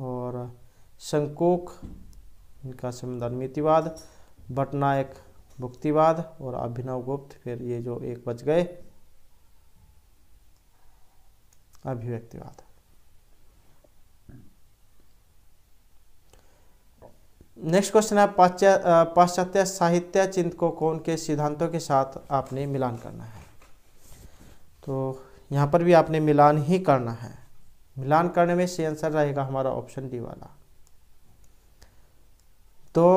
और संकोक इनका संविधान मितिवाद भटनायक भुक्तिवाद और अभिनव गुप्त फिर ये जो एक बच गए अभिव्यक्तिवाद नेक्स्ट क्वेश्चन है पाश्चात्य साहित्य चिंतकों को उनके सिद्धांतों के साथ आपने मिलान करना है तो यहाँ पर भी आपने मिलान ही करना है मिलान करने में सही आंसर रहेगा हमारा ऑप्शन डी वाला दो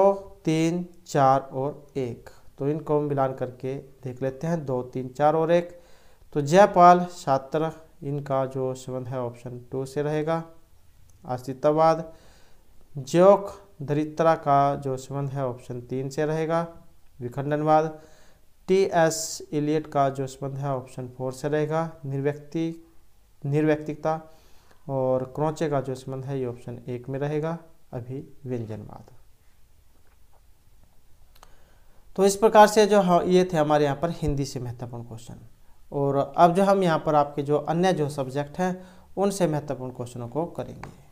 तीन चार और एक तो इनको हम मिलान करके देख लेते हैं दो तीन चार और एक तो जयपाल छात्र इनका जो संबंध है ऑप्शन टू से रहेगा आस्तित्ववाद ज्योक धरित्रा का जो संबंध है ऑप्शन तीन से रहेगा विखंडनवाद टी एस इलियट का जो संबंध है ऑप्शन फोर से रहेगा निर्व्यक्ति निर्व्यक्तिकता और क्रोचे का जो संबंध है ये ऑप्शन एक में रहेगा अभी व्यंजनवाद तो इस प्रकार से जो ये थे हमारे यहाँ पर हिंदी से महत्वपूर्ण क्वेश्चन और अब जो हम यहाँ पर आपके जो अन्य जो सब्जेक्ट हैं उनसे महत्वपूर्ण क्वेश्चनों को करेंगे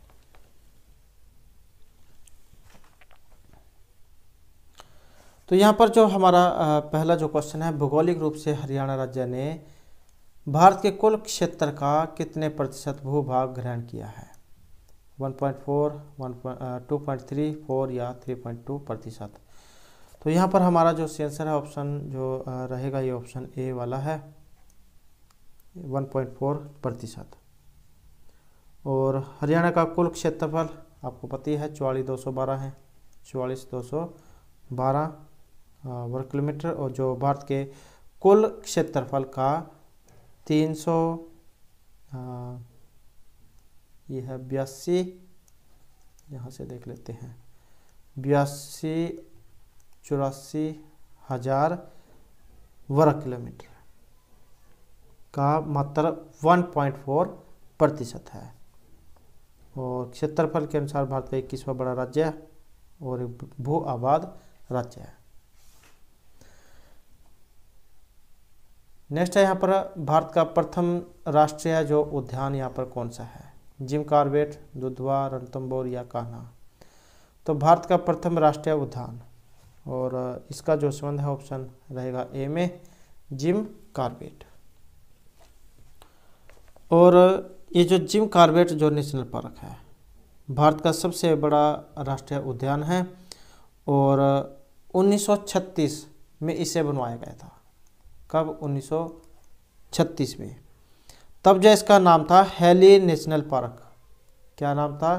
तो यहाँ पर जो हमारा पहला जो क्वेश्चन है भौगोलिक रूप से हरियाणा राज्य ने भारत के कुल क्षेत्र का कितने प्रतिशत भूभाग ग्रहण किया है 1.4, 2.3, या 3.2 प्रतिशत तो यहाँ पर हमारा जो सेंसर है ऑप्शन जो रहेगा ये ऑप्शन ए वाला है 1.4 प्रतिशत और हरियाणा का कुल क्षेत्रफल आपको पता है चौवालीस दो सौ बारह है चौवालीस दो सौ बारह वर्ग किलोमीटर और जो भारत के कुल क्षेत्रफल का तीन सौ यह है बयासी यहाँ से देख लेते हैं बयासी चौरासी हजार वर्ग किलोमीटर का मात्र 1.4 प्रतिशत है और क्षेत्रफल के अनुसार भारत का इक्कीसवा बड़ा राज्य है और भू आबाद राज्य है नेक्स्ट है यहाँ पर भारत का प्रथम राष्ट्रीय जो उद्यान यहाँ पर कौन सा है जिम कार्बेट दुधवा रणतम्बोर या कान्हा तो भारत का प्रथम राष्ट्रीय उद्यान और इसका जो संबंध है ऑप्शन रहेगा ए में जिम कार्बेट और ये जो जिम कार्बेट जो नेशनल पार्क है भारत का सबसे बड़ा राष्ट्रीय उद्यान है और 1936 में इसे बनवाया गया था कब 1936 में तब जो इसका नाम था हेली नेशनल पार्क क्या नाम था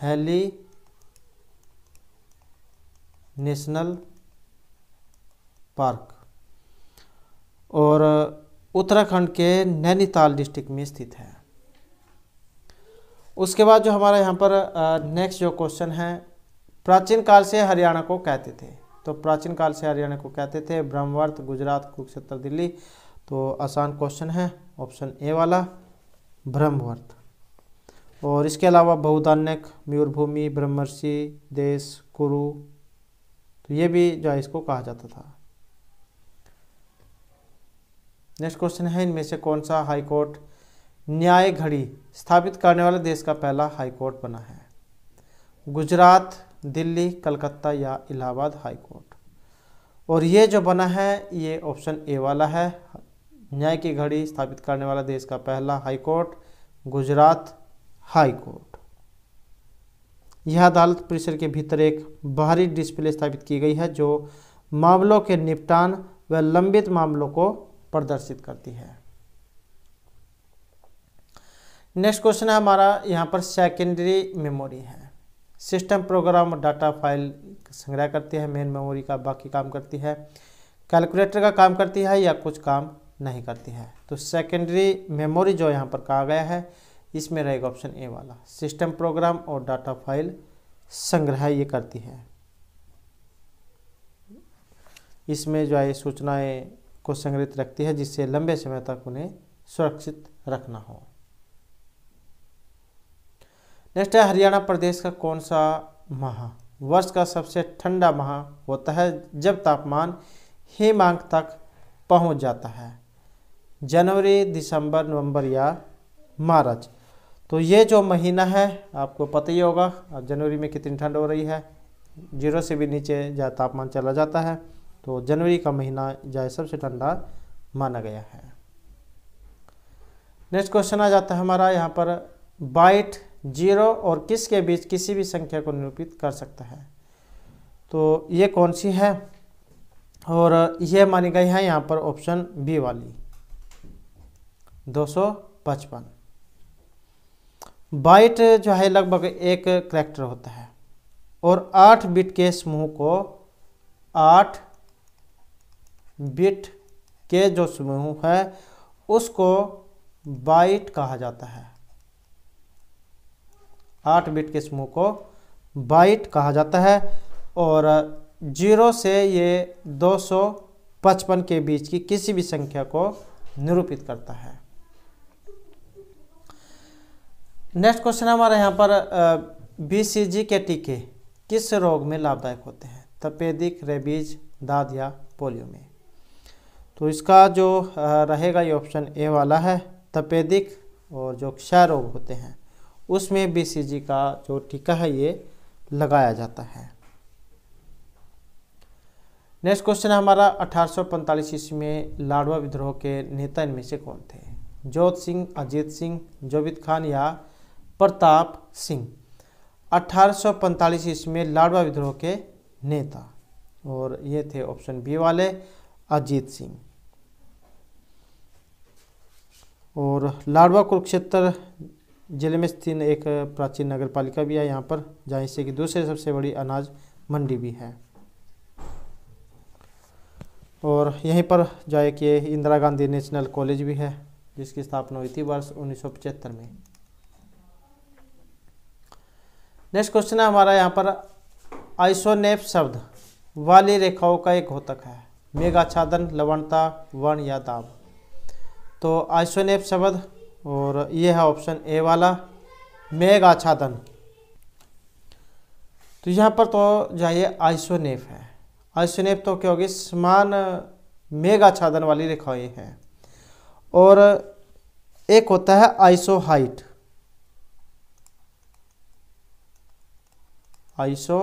हेली नेशनल पार्क और उत्तराखंड के नैनीताल डिस्ट्रिक्ट में स्थित है उसके बाद जो हमारा यहाँ पर नेक्स्ट जो क्वेश्चन है प्राचीन काल से हरियाणा को कहते थे तो प्राचीन काल से हरियाणा को कहते थे ब्रह्मवर्त गुजरात कुरुक्षेत्र दिल्ली तो आसान क्वेश्चन है ऑप्शन ए वाला ब्रह्मवर्त और इसके अलावा बहुधान्यक मयूरभूमि ब्रह्मर्षि देश कुरु तो ये भी जो है इसको कहा जाता था नेक्स्ट क्वेश्चन है इनमें से कौन सा हाई कोर्ट न्याय घड़ी स्थापित करने वाले देश का पहला हाई कोर्ट बना है गुजरात दिल्ली कलकत्ता या इलाहाबाद हाई कोर्ट और ये जो बना है ये ऑप्शन ए वाला है न्याय की घड़ी स्थापित करने वाला देश का पहला high court Gujarat high court यह अदालत परिसर के भीतर एक बाहरी डिस्प्ले स्थापित की गई है जो मामलों के निपटान व लंबित मामलों को प्रदर्शित करती है नेक्स्ट क्वेश्चन है हमारा यहाँ पर सेकेंडरी मेमोरी है सिस्टम प्रोग्राम और डाटा फाइल संग्रह करती है मेन मेमोरी का बाकी काम करती है कैलकुलेटर का काम करती है या कुछ काम नहीं करती है तो सेकेंडरी मेमोरी जो यहाँ पर कहा गया है इसमें रहेगा ऑप्शन ए वाला सिस्टम प्रोग्राम और डाटा फाइल संग्रह ये करती है इसमें जो है सूचनाएं को संग्रहित रखती है जिससे लंबे समय तक उन्हें सुरक्षित रखना हो नेक्स्ट है हरियाणा प्रदेश का कौन सा माह वर्ष का सबसे ठंडा माह होता है जब तापमान हिमांक तक पहुंच जाता है जनवरी दिसंबर नवंबर या मार्च तो ये जो महीना है आपको पता ही होगा अब जनवरी में कितनी ठंड हो रही है जीरो से भी नीचे जा तापमान चला जाता है तो जनवरी का महीना जाए सबसे ठंडा माना गया है नेक्स्ट क्वेश्चन आ जाता है हमारा यहाँ पर बाइट जीरो और किस के बीच किसी भी संख्या को निरूपित कर सकता है तो ये कौन सी है और ये मानी गई है यहाँ पर ऑप्शन बी वाली 255 बाइट जो है लगभग एक करेक्टर होता है और आठ बिट के समूह को आठ बिट के जो समूह है उसको बाइट कहा जाता है आठ बिट के समूह को बाइट कहा जाता है और जीरो से ये 255 के बीच की किसी भी संख्या को निरूपित करता है नेक्स्ट क्वेश्चन हमारे यहाँ पर बीसीजी के टीके किस रोग में लाभदायक होते हैं तपेदिक रेबीज दाद या पोलियो में तो इसका जो रहेगा ये ऑप्शन ए वाला है तपेदिक और जो क्षय रोग होते हैं उसमें बीसीजी का जो टीका है ये लगाया जाता है नेक्स्ट क्वेश्चन है हमारा 1845 ईस्वी में लाडवा विद्रोह के नेता इनमें से कौन थे जोत सिंह अजीत सिंह जोबित खान या प्रताप सिंह 1845 ईस्वी में लाडवा विद्रोह के नेता और ये थे ऑप्शन बी वाले अजीत सिंह और लाडवा कुरुक्षेत्र जिले में स्थित एक प्राचीन नगर पालिका भी है यहाँ पर जहाँ इससे की दूसरी सबसे बड़ी अनाज मंडी भी है और यहीं पर जाए कि इंदिरा गांधी नेशनल कॉलेज भी है जिसकी स्थापना हुई थी वर्ष उन्नीस में नेक्स्ट क्वेश्चन है हमारा यहाँ पर आइसोनेप शब्द वाली रेखाओं का एक घोतक है मेघाच्छादन लवणता वर्ण या दाब तो आइसोनेप शब्द और ये है ऑप्शन ए वाला मेघ आच्छादन तो यहाँ पर तो जाइए आइसोनेफ है आइसोनेफ तो क्या होगी समान मेघ आच्छादन वाली रेखाएं हैं और एक होता है isohyet 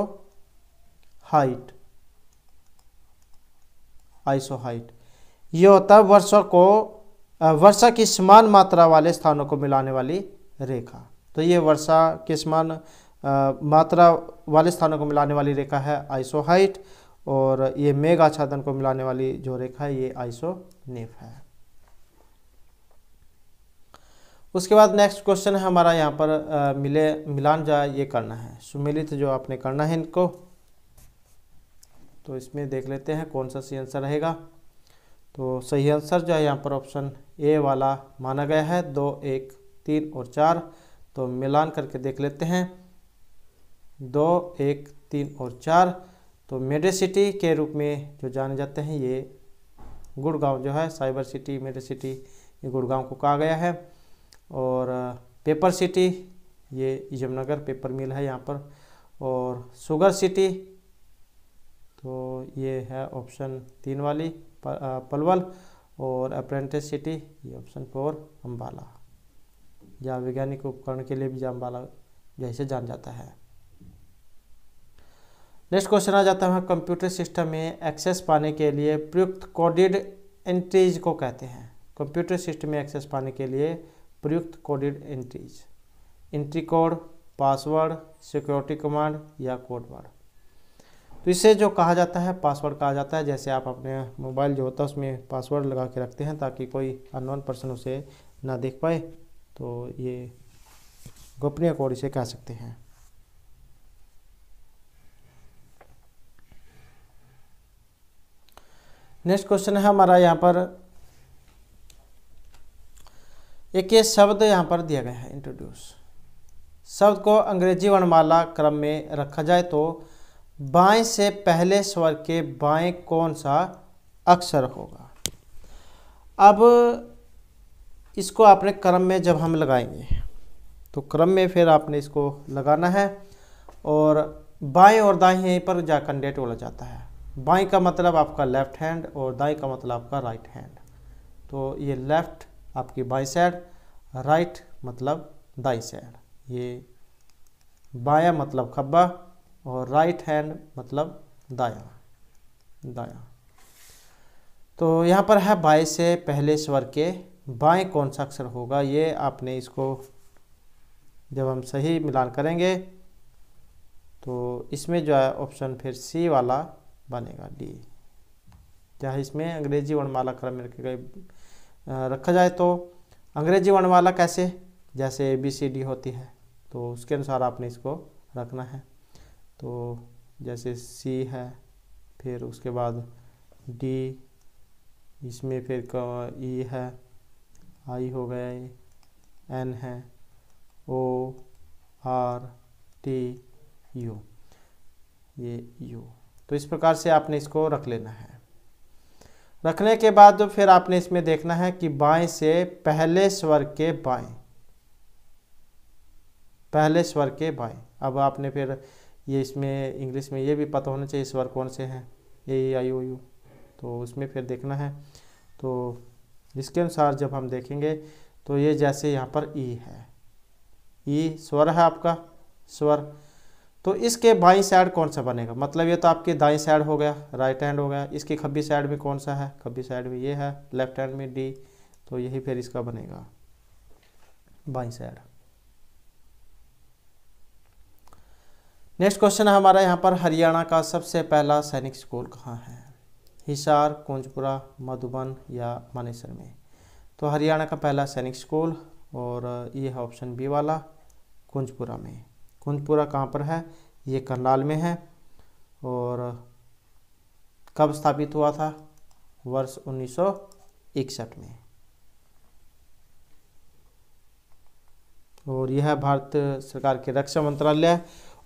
isohyet isohyet ये होता है वर्षों को वर्षा की समान मात्रा वाले स्थानों को मिलाने वाली रेखा तो ये वर्षा के समान मात्रा वाले स्थानों को मिलाने वाली रेखा है आइसोहाइट और ये मेघ आच्छादन को मिलाने वाली जो रेखा है ये नेफ है उसके बाद नेक्स्ट क्वेश्चन है हमारा यहाँ पर आ, मिले मिलान जाए ये करना है सुमिलित जो आपने करना है इनको तो इसमें देख लेते हैं कौन सा सही आंसर रहेगा तो सही आंसर जो है यहाँ पर ऑप्शन ए वाला माना गया है दो एक तीन और चार तो मिलान करके देख लेते हैं दो एक तीन और चार तो मेडे सिटी के रूप में जो जाने जाते हैं ये गुड़गांव जो है साइबर सिटी मेडे सिटी ये गुड़गांव को कहा गया है और पेपर सिटी ये यमुनगर पेपर मिल है यहाँ पर और शुगर सिटी तो ये है ऑप्शन तीन वाली पलवल और अप्रेंटिस सिटी ये ऑप्शन फोर अम्बाला जहाँ वैज्ञानिक उपकरण के लिए भी अम्बाला जैसे जान जाता है नेक्स्ट क्वेश्चन आ जाता है कंप्यूटर सिस्टम में एक्सेस पाने के लिए प्रयुक्त कोडिड एंट्रीज को कहते हैं कंप्यूटर सिस्टम में एक्सेस पाने के लिए प्रयुक्त coded entries entry code password security command या कोडवर्ड तो इसे जो कहा जाता है पासवर्ड कहा जाता है जैसे आप अपने मोबाइल जो होता है उसमें पासवर्ड लगा के रखते हैं ताकि कोई अननोन पर्सन उसे ना देख पाए तो ये गोपनीय कोड इसे कह सकते हैं नेक्स्ट क्वेश्चन है हमारा यहाँ पर एक ये शब्द यहाँ पर दिया गया है इंट्रोड्यूस शब्द को अंग्रेजी वर्णमाला क्रम में रखा जाए तो बाएं से पहले स्वर के बाएं कौन सा अक्षर होगा अब इसको आपने क्रम में जब हम लगाएंगे तो क्रम में फिर आपने इसको लगाना है और बाएं और दाएं यहीं पर जा कंडेट बोला जाता है बाएं का मतलब आपका लेफ्ट हैंड और दाएं का मतलब आपका राइट हैंड तो ये लेफ्ट आपकी बाई साइड राइट मतलब दाई साइड ये बाया मतलब खब्बा और राइट हैंड मतलब दाया दाया तो यहाँ पर है बाएं से पहले स्वर के बाएं कौन सा अक्षर होगा ये आपने इसको जब हम सही मिलान करेंगे तो इसमें जो है ऑप्शन फिर सी वाला बनेगा डी चाहे इसमें अंग्रेजी वर्णमाला क्रम में रखे रखा जाए तो अंग्रेजी वर्णमाला कैसे जैसे ए बी सी डी होती है तो उसके अनुसार आपने इसको रखना है तो जैसे सी है फिर उसके बाद डी इसमें फिर ई e है आई हो गया एन है ओ आर टी यू ये यू तो इस प्रकार से आपने इसको रख लेना है रखने के बाद फिर आपने इसमें देखना है कि बाएं से पहले स्वर के बाएं पहले स्वर के बाएं अब आपने फिर ये इसमें इंग्लिश में ये भी पता होना चाहिए स्वर कौन से हैं ए आई ओ यू तो उसमें फिर देखना है तो इसके अनुसार जब हम देखेंगे तो ये जैसे यहाँ पर ई e है ई e स्वर है आपका स्वर तो इसके बाई साइड कौन सा बनेगा मतलब ये तो आपके दाई साइड हो गया राइट हैंड हो गया इसके खब्बी साइड में कौन सा है खब्बी साइड में ये है लेफ्ट हैंड में डी तो यही फिर इसका बनेगा बाई साइड नेक्स्ट क्वेश्चन है हमारा यहाँ पर हरियाणा का सबसे पहला सैनिक स्कूल कहाँ है हिसार कुंजपुरा मधुबन या मानेसर में तो हरियाणा का पहला सैनिक स्कूल और ये है ऑप्शन बी वाला कुंजपुरा में कुंजपुरा कहाँ पर है ये करनाल में है और कब स्थापित हुआ था वर्ष उन्नीस में और यह भारत सरकार के रक्षा मंत्रालय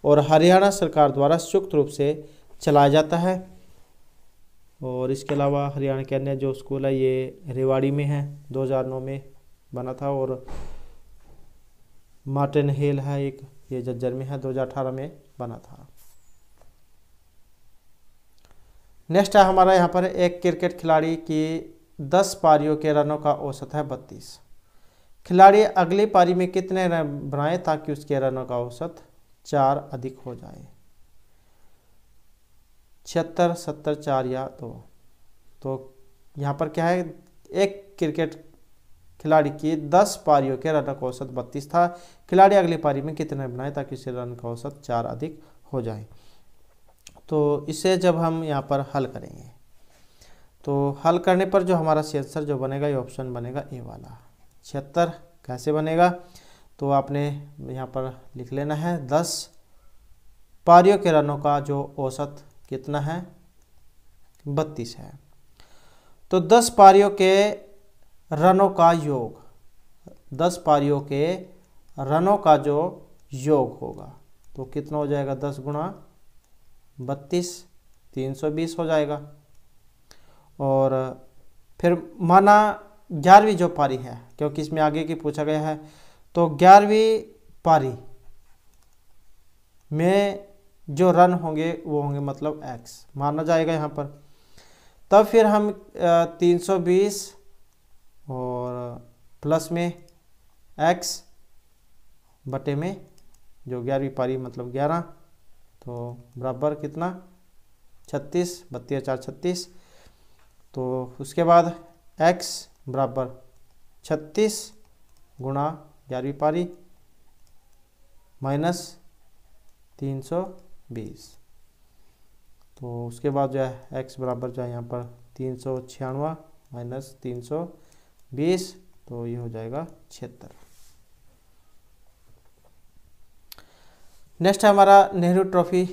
और हरियाणा सरकार द्वारा संयुक्त रूप से चलाया जाता है और इसके अलावा हरियाणा के अन्य जो स्कूल है ये रेवाड़ी में है 2009 में बना था और मार्टिन हेल है एक ये जज्जर में है 2018 में बना था नेक्स्ट है हमारा यहाँ पर एक क्रिकेट खिलाड़ी की 10 पारियों के रनों का औसत है बत्तीस खिलाड़ी अगली पारी में कितने रन बनाए ताकि उसके रनों का औसत चार अधिक हो जाए छिहत्तर सत्तर चार या दो तो यहाँ पर क्या है एक क्रिकेट खिलाड़ी की दस पारियों के रन का औसत बत्तीस था खिलाड़ी अगली पारी में कितने बनाए ताकि उसे रन का औसत चार अधिक हो जाए तो इसे जब हम यहाँ पर हल करेंगे तो हल करने पर जो हमारा सी आंसर जो बनेगा ये ऑप्शन बनेगा ए वाला छिहत्तर कैसे बनेगा तो आपने यहाँ पर लिख लेना है दस पारियों के रनों का जो औसत कितना है बत्तीस है तो दस पारियों के रनों का योग दस पारियों के रनों का जो योग होगा तो कितना हो जाएगा दस गुणा बत्तीस तीन सौ बीस हो जाएगा और फिर माना ग्यारहवीं जो पारी है क्योंकि इसमें आगे की पूछा गया है तो ग्यारहवीं पारी में जो रन होंगे वो होंगे मतलब एक्स माना जाएगा यहाँ पर तब फिर हम तीन सौ बीस और प्लस में एक्स बटे में जो ग्यारहवीं पारी मतलब ग्यारह तो बराबर कितना छत्तीस बत्तीस चार छत्तीस तो उसके बाद एक्स बराबर छत्तीस गुणा ग्यारहवीं पारी माइनस तीन सौ बीस तो उसके बाद जो है एक्स बराबर जो है यहाँ पर तीन सौ छियानवा माइनस तीन सौ बीस तो ये हो जाएगा छिहत्तर नेक्स्ट हमारा नेहरू ट्रॉफी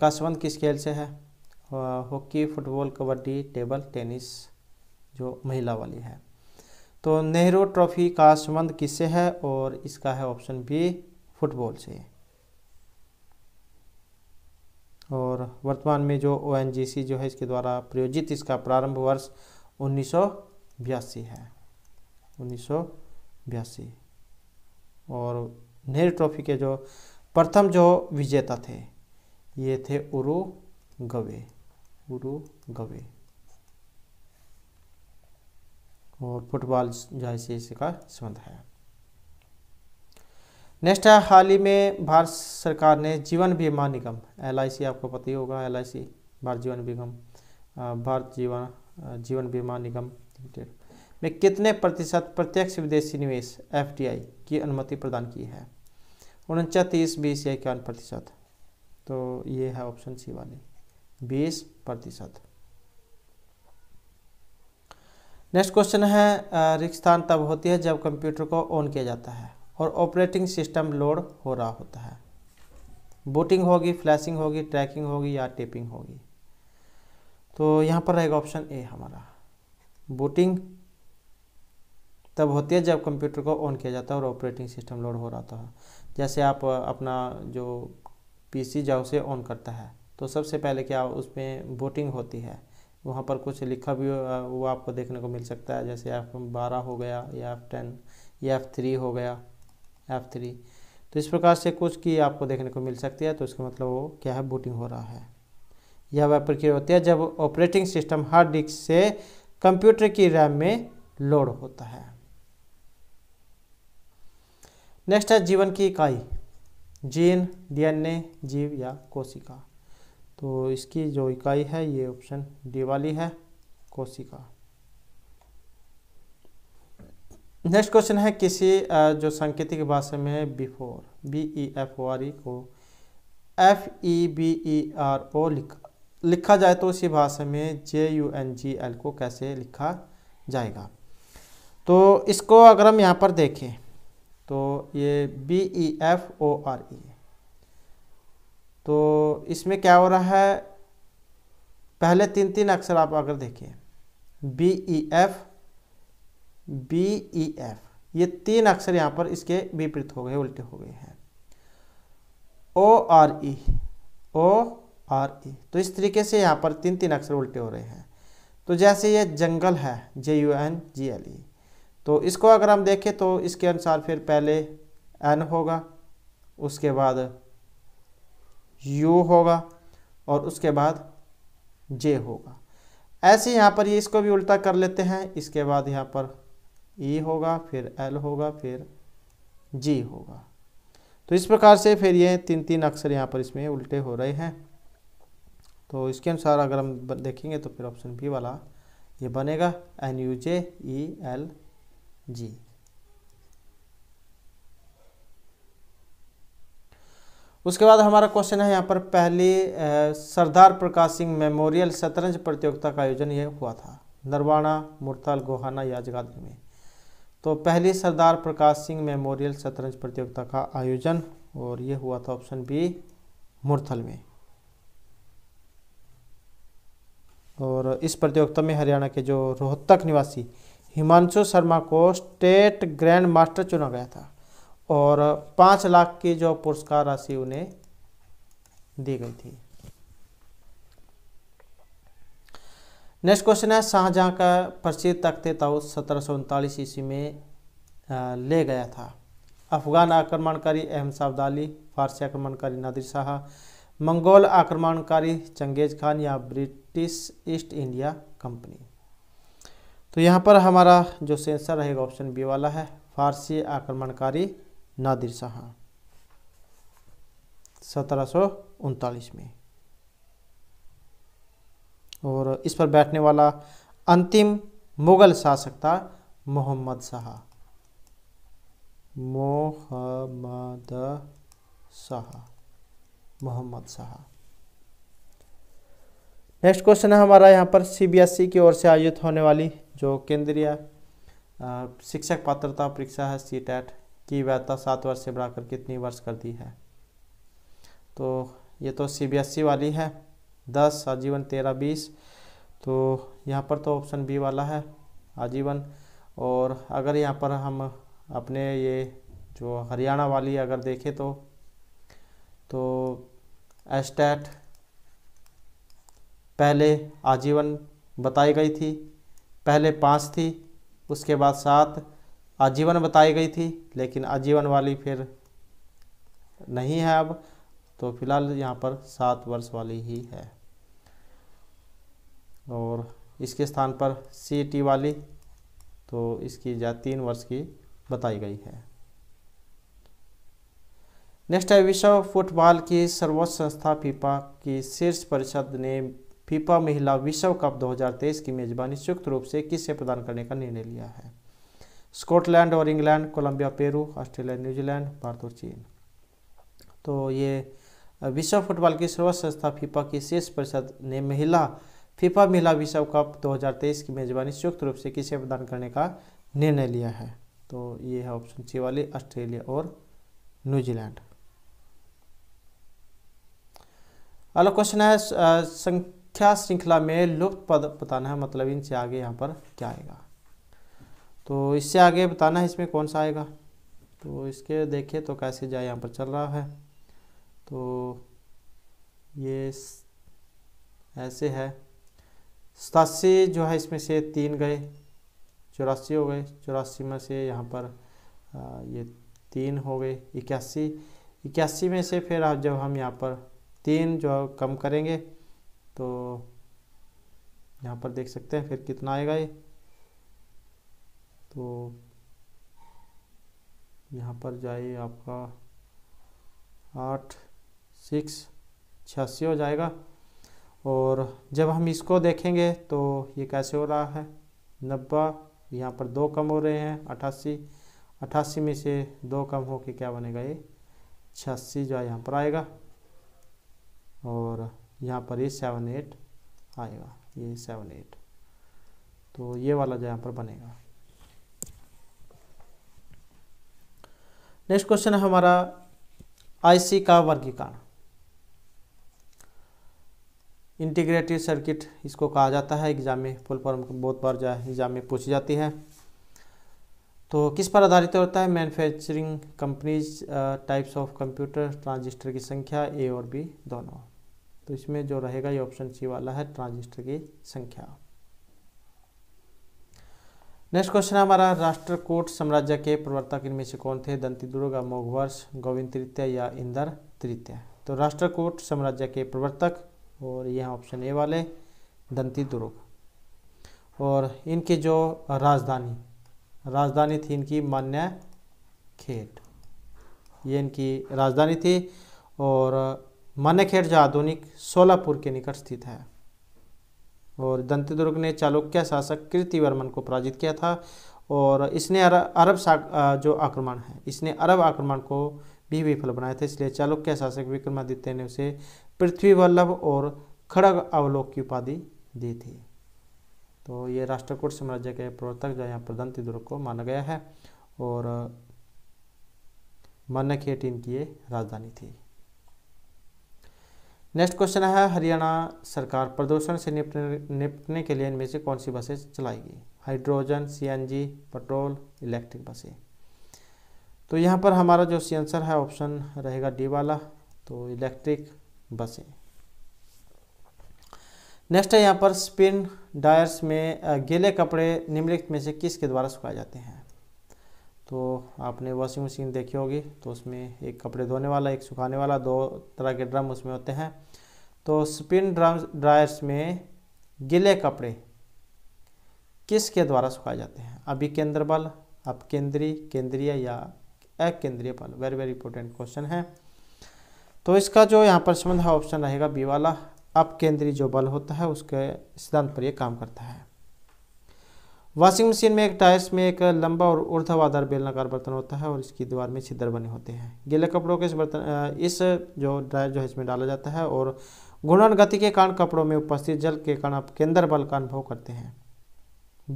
का संबंध किस खेल से है hockey football kabaddi table tennis जो महिला वाली है तो नेहरू ट्रॉफी का संबंध किससे है और इसका है ऑप्शन बी फुटबॉल से और वर्तमान में जो ओ जो है इसके द्वारा प्रयोजित इसका प्रारंभ वर्ष उन्नीस है उन्नीस और नेहरू ट्रॉफी के जो प्रथम जो विजेता थे ये थे उरु गवे उरु गवे और फुटबॉल जो है इसी इसका संबंध है नेक्स्ट है हाल ही में भारत सरकार ने जीवन बीमा निगम एल आपको पता ही होगा एल भारत जीवन निगम भारत जीवन जीवन बीमा निगम लिमिटेड में कितने प्रतिशत प्रत्यक्ष विदेशी निवेश एफ की अनुमति प्रदान की है उनचा तीस बीस या इक्यावन प्रतिशत तो ये है ऑप्शन सी वाली बीस प्रतिशत नेक्स्ट क्वेश्चन है रिक्त स्थान तब होती है जब कंप्यूटर को ऑन किया जाता है और ऑपरेटिंग सिस्टम लोड हो रहा होता है बोटिंग होगी फ्लैशिंग होगी ट्रैकिंग होगी या टेपिंग होगी तो यहाँ पर रहेगा ऑप्शन ए हमारा बोटिंग तब होती है जब कंप्यूटर को ऑन किया जाता है और ऑपरेटिंग सिस्टम लोड हो रहा था जैसे आप अपना जो पीसी जाओ से ऑन करता है तो सबसे पहले क्या उसमें बोटिंग होती है वहाँ पर कुछ लिखा भी वो आपको देखने को मिल सकता है जैसे एफ बारह हो गया या एफ टेन या एफ थ्री हो गया एफ थ्री तो इस प्रकार से कुछ की आपको देखने को मिल सकती है तो इसका मतलब वो क्या है बूटिंग हो रहा है यह वह प्रक्रिया होती है जब ऑपरेटिंग सिस्टम हार्ड डिस्क से कंप्यूटर की रैम में लोड होता है नेक्स्ट है जीवन की इकाई जीन डीएनए जीव या कोशिका तो इसकी जो इकाई है ये ऑप्शन डी वाली है कोशिका नेक्स्ट क्वेश्चन है किसी जो सांकेतिक भाषा में before B E F O R E को F E B E R O लिखा लिखा जाए तो उसी भाषा में J U N G L को कैसे लिखा जाएगा तो इसको अगर हम यहाँ पर देखें तो ये B E F O R E तो इसमें क्या हो रहा है पहले तीन तीन अक्षर आप अगर देखिए B E F B E F ये तीन अक्षर यहाँ पर इसके विपरीत हो गए उल्टे हो गए हैं ओ आर ई ओ आर ई तो इस तरीके से यहाँ पर तीन तीन अक्षर उल्टे हो रहे हैं तो जैसे ये जंगल है J U N G L E तो इसको अगर हम देखें तो इसके अनुसार फिर पहले एन होगा उसके बाद यू होगा और उसके बाद जे होगा ऐसे यहाँ पर ये इसको भी उल्टा कर लेते हैं इसके बाद यहाँ पर ई होगा फिर एल होगा फिर जी होगा तो इस प्रकार से फिर ये तीन तीन अक्षर यहाँ पर इसमें उल्टे हो रहे हैं तो इसके अनुसार अगर हम देखेंगे तो फिर ऑप्शन बी वाला ये बनेगा N U J E L G उसके बाद हमारा क्वेश्चन है यहाँ पर पहली सरदार प्रकाश सिंह मेमोरियल शतरंज प्रतियोगिता का आयोजन यह हुआ था नरवाणा मुरताल गोहाना याजगादरी में तो पहली सरदार प्रकाश सिंह मेमोरियल शतरंज प्रतियोगिता का आयोजन और ये हुआ था ऑप्शन बी मुरथल में और इस प्रतियोगिता में हरियाणा के जो रोहतक निवासी हिमांशु शर्मा को स्टेट ग्रैंड मास्टर चुना गया था और पाँच लाख की जो पुरस्कार राशि उन्हें दी गई थी नेक्स्ट क्वेश्चन है शाहजहाँ का प्रसिद्ध तख्त ताउस सत्रह सौ उनतालीस ईस्वी में ले गया था अफगान आक्रमणकारी अहम साबदाली फारसी आक्रमणकारी नादिर शाह मंगोल आक्रमणकारी चंगेज खान या ब्रिटिश ईस्ट इंडिया कंपनी तो यहाँ पर हमारा जो सेंसर रहेगा ऑप्शन बी वाला है फारसी आक्रमणकारी नादिर शाह सत्रह में और इस पर बैठने वाला अंतिम मुग़ल शासक था मोहम्मद शाह मोहम्मद शाह मोहम्मद शाह नेक्स्ट क्वेश्चन है हमारा यहाँ पर सीबीएसई e की ओर से आयोजित होने वाली जो केंद्रीय शिक्षक पात्रता परीक्षा है सी टैट कि वैधता सात वर्ष से बढ़ाकर कितनी वर्ष कर दी है तो ये तो सी e वाली है दस आजीवन तेरह बीस तो यहाँ पर तो ऑप्शन बी वाला है आजीवन और अगर यहाँ पर हम अपने ये जो हरियाणा वाली अगर देखें तो तो एस्टैट पहले आजीवन बताई गई थी पहले पाँच थी उसके बाद सात आजीवन बताई गई थी लेकिन आजीवन वाली फिर नहीं है अब तो फिलहाल यहाँ पर सात वर्ष वाली ही है और इसके स्थान पर सी टी e वाली तो इसकी जा तीन वर्ष की बताई गई है नेक्स्ट है विश्व फुटबॉल की सर्वोच्च संस्था फीफा की शीर्ष परिषद ने फीफा महिला विश्व कप 2023 की मेजबानी संयुक्त रूप से किसे प्रदान करने का निर्णय लिया है स्कॉटलैंड और England Colombia Peru Australia New Zealand Bharat और चीन तो ये विश्व फुटबॉल की सर्वोच्च संस्था फीफा की शीर्ष परिषद ने महिला फीफा महिला विश्व कप 2023 की मेजबानी संयुक्त रूप से किसे प्रदान करने का निर्णय लिया है तो ये है ऑप्शन सी वाली ऑस्ट्रेलिया और न्यूजीलैंड अगला क्वेश्चन है संख्या श्रृंखला में लुप्त पद बताना है मतलब इनसे आगे यहाँ पर क्या आएगा तो इससे आगे बताना है इसमें कौन सा आएगा तो इसके देखिए तो कैसे जाए यहाँ पर चल रहा है तो ये ऐसे है सतासी जो है इसमें से तीन गए चौरासी हो गए चौरासी में से यहाँ पर ये तीन हो गए इक्यासी इक्यासी में से फिर आप जब हम यहाँ पर तीन जो कम करेंगे तो यहाँ पर देख सकते हैं फिर कितना आएगा ये तो यहाँ पर जाए आपका आठ सिक्स छियासी हो जाएगा और जब हम इसको देखेंगे तो ये कैसे हो रहा है नब्बे यहाँ पर दो कम हो रहे हैं अट्ठासी अट्ठासी में से दो कम हो के क्या बनेगा ये छियासी जो है यहाँ पर आएगा और यहाँ पर ये सेवन एट आएगा ये सेवन एट तो ये वाला जो यहाँ पर बनेगा नेक्स्ट क्वेश्चन है हमारा आईसी का वर्गीकरण इंटीग्रेटेड सर्किट इसको कहा जाता है एग्जाम में फुल फॉर्म बहुत बार एग्जाम में पूछी जाती है तो किस पर आधारित होता है manufacturing companies types of computer transistor की संख्या ए और बी दोनों तो इसमें जो रहेगा ये ऑप्शन सी वाला है ट्रांजिस्टर की संख्या नेक्स्ट क्वेश्चन हमारा राष्ट्रकूट साम्राज्य के प्रवर्तक इनमें से कौन थे दंती दुर्ग मोघवर्ष गोविंद तृतीय या इंदर तृतीय तो राष्ट्रकूट साम्राज्य के प्रवर्तक और ये ऑप्शन ए वाले दंती दुर्ग और इनकी जो राजधानी राजधानी थी इनकी मान्य खेट ये इनकी राजधानी थी और मान्य खेट जो आधुनिक सोलापुर के निकट स्थित है और दुर्ग ने चालुक्य शासक कीर्तिवर्मन को पराजित किया था और इसने अरब जो आक्रमण है इसने अरब आक्रमण को भी विफल बनाया था इसलिए चालुक्य शासक विक्रमादित्य ने उसे पृथ्वी वल्लभ और खड़ग अवलोक की उपाधि दी थी तो ये राष्ट्रकूट साम्राज्य के प्रवर्तक जो यहाँ पर दंती दुर्ग को माना गया है और मनखेट इनकी ये राजधानी थी नेक्स्ट क्वेश्चन है हरियाणा सरकार प्रदूषण से निपटने निपटने के लिए इनमें से कौन सी बसें चलाएगी हाइड्रोजन सीएनजी पेट्रोल इलेक्ट्रिक बसें तो यहाँ पर हमारा जो सी आंसर है ऑप्शन रहेगा डी वाला तो इलेक्ट्रिक बसें नेक्स्ट है यहाँ पर स्पिन डायर्स में गीले कपड़े निम्नलिखित में से किसके द्वारा सुखाए जाते हैं तो आपने वॉशिंग मशीन देखी होगी तो उसमें एक कपड़े धोने वाला एक सुखाने वाला दो तरह के ड्रम उसमें होते हैं तो स्पिन ड्राम ड्रायर्स में गीले कपड़े किसके द्वारा सुखाए जाते हैं अभी केंद्र बल अब केंद्रीय केंद्रीय या अकेंद्रीय बल वेरी वेरी इंपॉर्टेंट क्वेश्चन है तो इसका जो यहाँ पर संबंध है ऑप्शन रहेगा बी वाला अब केंद्रीय जो बल होता है उसके सिद्धांत पर यह काम करता है वॉशिंग मशीन में एक टायर्स में एक लंबा और ऊर्ध्वाधार बेलनाकार बर्तन होता है और इसकी दीवार में छिद्र बने होते हैं गीले कपड़ों के इस बर्तन इस जो ड्रायर जो है इसमें डाला जाता है और घूर्णन गति के कारण कपड़ों में उपस्थित जल के कण अब केंद्र बल का अनुभव करते हैं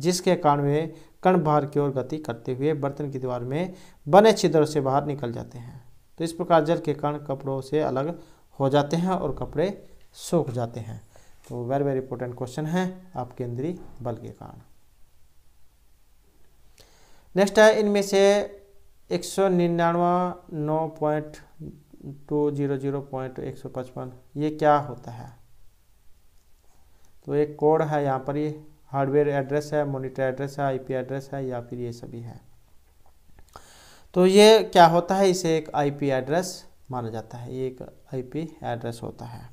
जिसके कारण वे कण बाहर की ओर गति करते हुए बर्तन की दीवार में बने छिद्रों से बाहर निकल जाते हैं तो इस प्रकार जल के कण कपड़ों से अलग हो जाते हैं और कपड़े सूख जाते हैं तो वेरी वेरी इंपॉर्टेंट क्वेश्चन है आप केंद्रीय बल के कारण नेक्स्ट है इनमें से एक सौ निन्यानवे नौ point two zero zero point एक सौ पचपन ये क्या होता है तो एक कोड है यहाँ पर ये हार्डवेयर एड्रेस है मोनिटर एड्रेस है आईपी एड्रेस है या फिर ये सभी है तो ये क्या होता है इसे एक आईपी एड्रेस माना जाता है ये एक आईपी एड्रेस होता है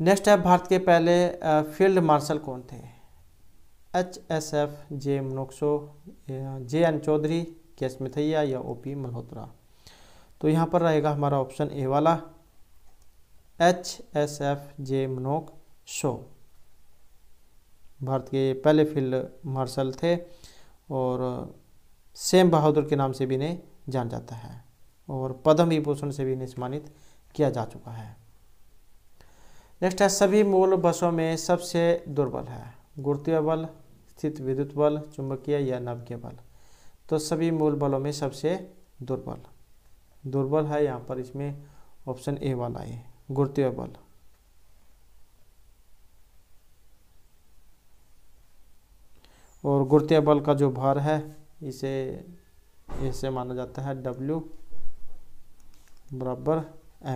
नेक्स्ट है भारत के पहले फील्ड मार्शल कौन थे H S F J Manekshaw J N Chaudhuri S मिथैया या ओ पी मल्होत्रा तो यहाँ पर रहेगा हमारा ऑप्शन ए वाला H S F J Manekshaw Bharat के पहले फील्ड मार्शल थे और सेम बहादुर के नाम से भी इन्हें जान जाता है और पद्म विभूषण से भी इन्हें सम्मानित किया जा चुका है नेक्स्ट है सभी मूल बसों में सबसे दुर्बल है गुरुत्व बल ثیت વિદ્યુત બળ ચુંબકીય કે નબ્ય બળ તો સભી મૂળ બળો મેં સબસે દુર્બલ દુર્બલ હૈ યહાં પર ઇસમે ઓપ્શન એ વાલા હૈ ગુરતીય બળ ઓર ગુરતીય બળ કા જો ભાર હૈ ઇસે ઇસે માના જાતા હૈ w =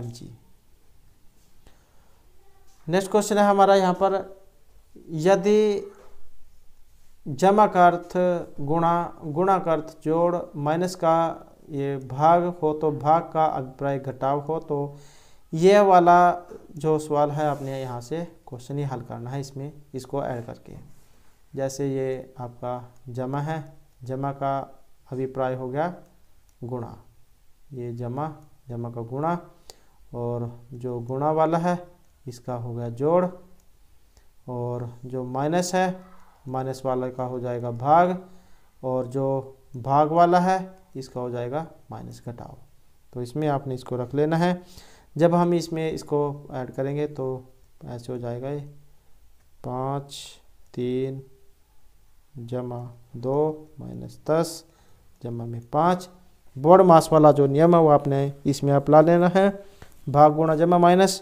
mg નેક્સ્ટ ક્વેશ્ચન હે হামારા યહાં પર યદી जमा का अर्थ गुणा गुणा का अर्थ जोड़ माइनस का ये भाग हो तो भाग का अभिप्राय घटाव हो तो ये वाला जो सवाल है आपने यहाँ से क्वेश्चन ही हल करना है इसमें इसको ऐड करके जैसे ये आपका जमा है जमा का अभिप्राय हो गया गुणा ये जमा जमा का गुणा और जो गुणा वाला है इसका हो गया जोड़ और जो माइनस है माइनस वाला का हो जाएगा भाग और जो भाग वाला है इसका हो जाएगा माइनस घटाओ तो इसमें आपने इसको रख लेना है जब हम इसमें इसको ऐड करेंगे तो ऐसे हो जाएगा ये पाँच तीन जमा दो माइनस दस जमा में पाँच बोर्ड मास वाला जो नियम है वो आपने इसमें ला लेना है भाग गुणा जमा माइनस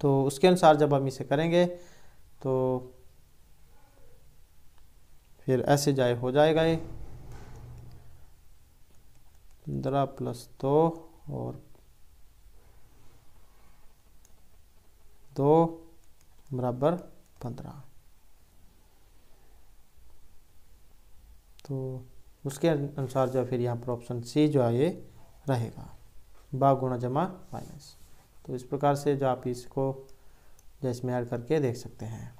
तो उसके अनुसार जब हम इसे करेंगे तो फिर ऐसे जाए हो जाएगा ये पंद्रह प्लस दो और दो बराबर पंद्रह तो उसके अनुसार जो फिर यहाँ पर ऑप्शन सी जो है ये रहेगा बा गुणा जमा माइनस तो इस प्रकार से जो आप इसको जो इसमें ऐड करके देख सकते हैं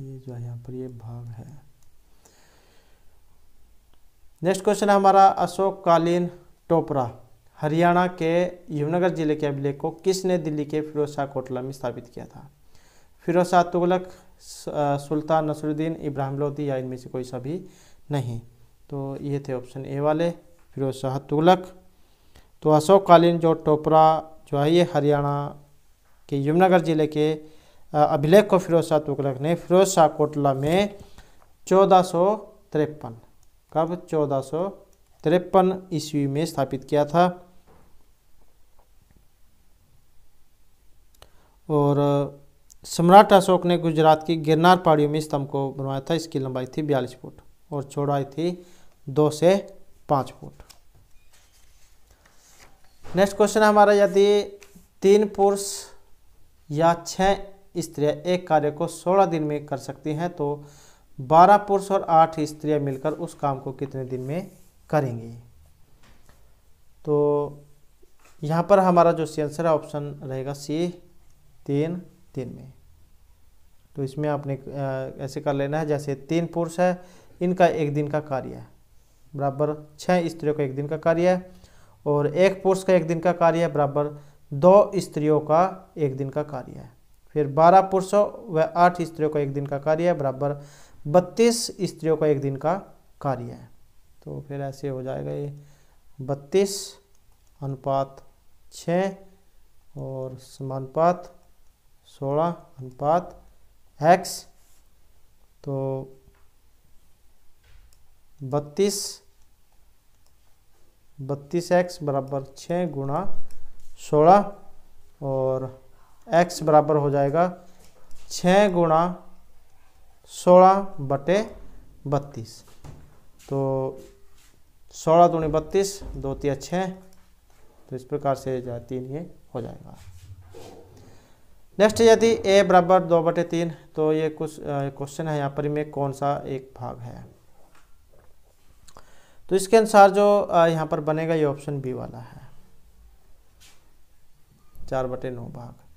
ये जो है यहाँ पर ये भाग है नेक्स्ट क्वेश्चन है हमारा अशोक कालीन टोपरा हरियाणा के यमुनगर जिले के अभिलेख को किसने दिल्ली के फिरोज शाह कोटला में स्थापित किया था फिरोज शाह तुगलक सुल्तान नसरुद्दीन इब्राहिम लोधी या इनमें से कोई सभी नहीं तो ये थे ऑप्शन ए वाले फिरोज शाह तुगलक तो अशोक कालीन जो टोपरा जो है ये हरियाणा के यमुनगर ज़िले के अभिलेख को फिरोज शाह तुगलक ने फिरोज शाह कोटला में चौदह सौ तिरपन कब चौदह सौ तिरपन ईस्वी में स्थापित किया था और सम्राट अशोक ने गुजरात की गिरनार पहाड़ियों में स्तंभ को बनवाया था इसकी लंबाई थी बयालीस फुट और चौड़ाई थी दो से पाँच फुट नेक्स्ट क्वेश्चन हमारा यदि तीन पुरुष या छः इस एक कार्य को सोलह दिन में कर सकती हैं तो बारह पुरुष और आठ स्त्रियां मिलकर उस काम को कितने दिन में करेंगी तो यहाँ पर हमारा जो सी आंसर है ऑप्शन रहेगा सी तीन तीन में तो इसमें आपने ऐसे कर लेना है जैसे तीन पुरुष है इनका एक दिन का कार्य है बराबर छः स्त्रियों का एक दिन का कार्य है और एक पुरुष का एक दिन का कार्य है बराबर दो स्त्रियों का एक दिन का कार्य है फिर बारह पुरुषों व आठ स्त्रियों का एक दिन का कार्य है बराबर बत्तीस स्त्रियों का एक दिन का कार्य है तो फिर ऐसे हो जाएगा ये बत्तीस अनुपात छः और समानुपात सोलह अनुपात एक्स तो बत्तीस बत्तीस एक्स बराबर छः गुणा सोलह और एक्स बराबर हो जाएगा छः गुणा सोलह बटे बत्तीस तो सोलह दूनी बत्तीस दो तिया छः तो इस प्रकार से जो तीन ये हो जाएगा नेक्स्ट यदि ए बराबर दो बटे तीन तो ये कुछ क्वेश्चन है यहाँ पर में कौन सा एक भाग है तो इसके अनुसार जो यहाँ पर बनेगा ये ऑप्शन बी वाला है चार बटे नौ भाग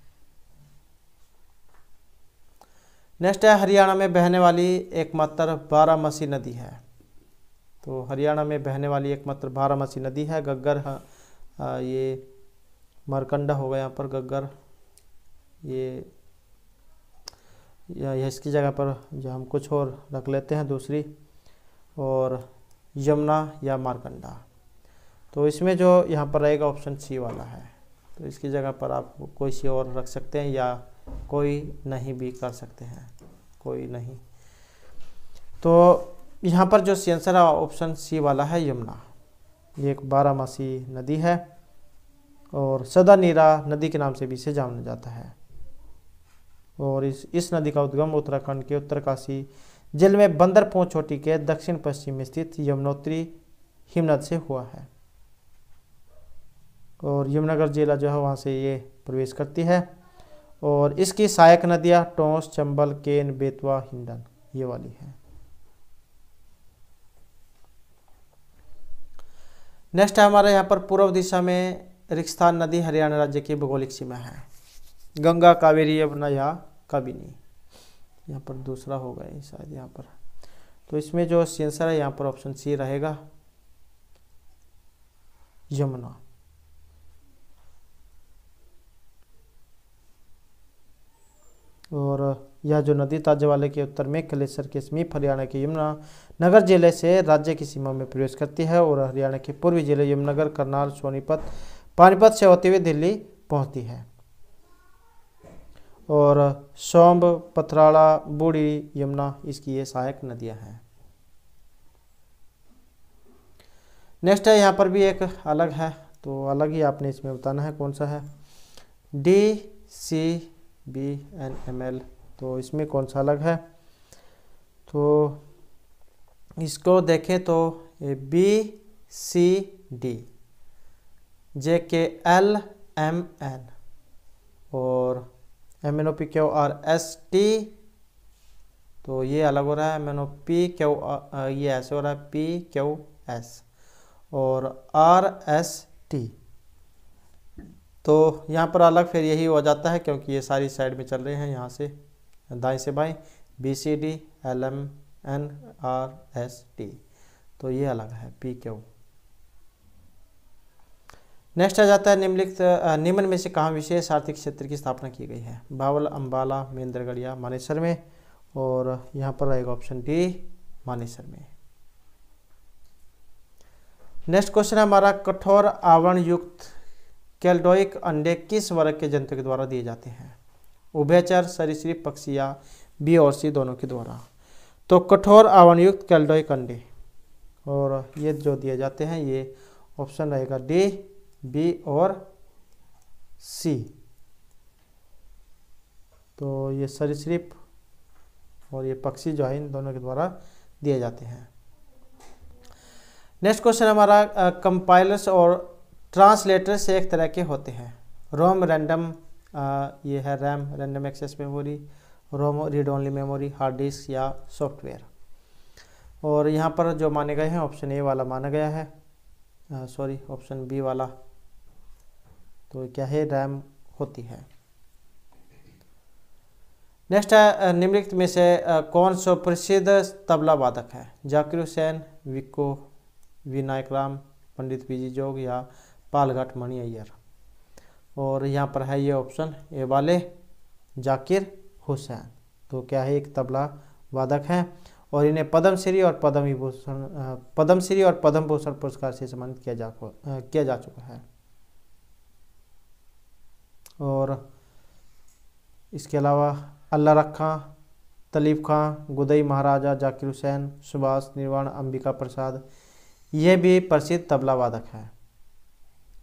नेक्स्ट है हरियाणा में बहने वाली एकमात्र बारामसी नदी है तो हरियाणा में बहने वाली एकमात्र बारामसी नदी है गग्गर हाँ, ये मरकंडा होगा यहाँ पर गग्गर ये या इसकी जगह पर जो हम कुछ और रख लेते हैं दूसरी और यमुना या मारकंडा तो इसमें जो यहाँ पर रहेगा ऑप्शन सी वाला है तो इसकी जगह पर आप कोई सी और रख सकते हैं या कोई नहीं भी कर सकते हैं कोई नहीं तो यहाँ पर जो सेंसर ऑप्शन सी वाला है यमुना ये एक बारामासी नदी है और सदा नीरा नदी के नाम से भी इसे जाना जाता है और इस इस नदी का उद्गम उत्तराखंड के उत्तरकाशी जिले में बंदरपों चोटी के दक्षिण पश्चिम में स्थित यमुनोत्री हिमनद से हुआ है और यमुनानगर जिला जो है वहाँ से ये प्रवेश करती है और इसकी सहायक नदियां टोंस चंबल केन बेतवा हिंडन ये वाली है नेक्स्ट है हमारे यहाँ पर पूर्व दिशा में रिक्स्थान नदी हरियाणा राज्य की भौगोलिक सीमा है गंगा कावेरी यमुना या काबिनी यहाँ पर दूसरा होगा ये शायद यहाँ पर तो इसमें जो सेंसर है यहाँ पर ऑप्शन सी रहेगा यमुना और यह जो नदी ताजवाले के उत्तर में कलेसर के समीप हरियाणा के यमुना नगर जिले से राज्य की सीमा में प्रवेश करती है और हरियाणा के पूर्वी जिले यमुनगर करनाल सोनीपत पानीपत से होते हुए दिल्ली पहुंचती है और सोम्ब पथराड़ा बूढ़ी यमुना इसकी ये सहायक नदियां हैं नेक्स्ट है यहाँ पर भी एक अलग है तो अलग ही आपने इसमें बताना है कौन सा है D C B N M L तो इसमें कौन सा अलग है तो इसको देखें तो ये B C D J K L M N और M N O P Q R S T तो ये अलग हो रहा है M N O P Q ये ऐसे हो रहा है पी क्यू एस और आर एस टी तो यहाँ पर अलग फिर यही हो जाता है क्योंकि ये सारी साइड में चल रहे हैं यहाँ से दाएँ से बाएँ B C D L M N R S T तो ये अलग है पी क्यू नेक्स्ट आ जाता है निम्नलिखित निम्न में से कहाँ विशेष आर्थिक क्षेत्र की स्थापना की गई है बावल अंबाला महेंद्रगढ़िया मानेसर में और यहाँ पर रहेगा ऑप्शन डी मानेसर में नेक्स्ट क्वेश्चन है हमारा कठोर आवरण युक्त कैल्डोइक अंडे किस वर्ग के जंतु के द्वारा दिए जाते हैं उभयचर सरीसरी पक्षी या बी और सी दोनों के द्वारा तो कठोर आवरणयुक्त कैल्डोइक अंडे और ये जो दिए जाते हैं ये ऑप्शन रहेगा डी बी और सी तो ये सरीसृप और ये पक्षी जो है इन दोनों के द्वारा दिए जाते हैं नेक्स्ट क्वेश्चन हमारा कंपाइलर्स और ट्रांसलेटर से एक तरह के होते हैं रोम रैंडम ये है RAM random access memory ROM read only memory hard disk या सॉफ्टवेयर और यहाँ पर जो माने गए हैं ऑप्शन ए वाला माना गया है सॉरी ऑप्शन बी वाला तो क्या है रैम होती है नेक्स्ट है निम्नलिखित में से कौन सो प्रसिद्ध तबला वादक है जाकिर हुसैन विको विनायक राम पंडित विजय जोग या पालघाट मणि अय्यर और यहाँ पर है ये ऑप्शन ए वाले जाकिर हुसैन तो क्या है एक तबला वादक हैं और इन्हें पद्मश्री और पद्म विभूषण पद्मश्री और पद्म भूषण पुरस्कार से सम्मानित किया जा किया जा चुका है और इसके अलावा अल्लाह रखा तलीफ खां गुदई महाराजा जाकिर हुसैन सुभाष निर्वाण अंबिका प्रसाद ये भी प्रसिद्ध तबला वादक हैं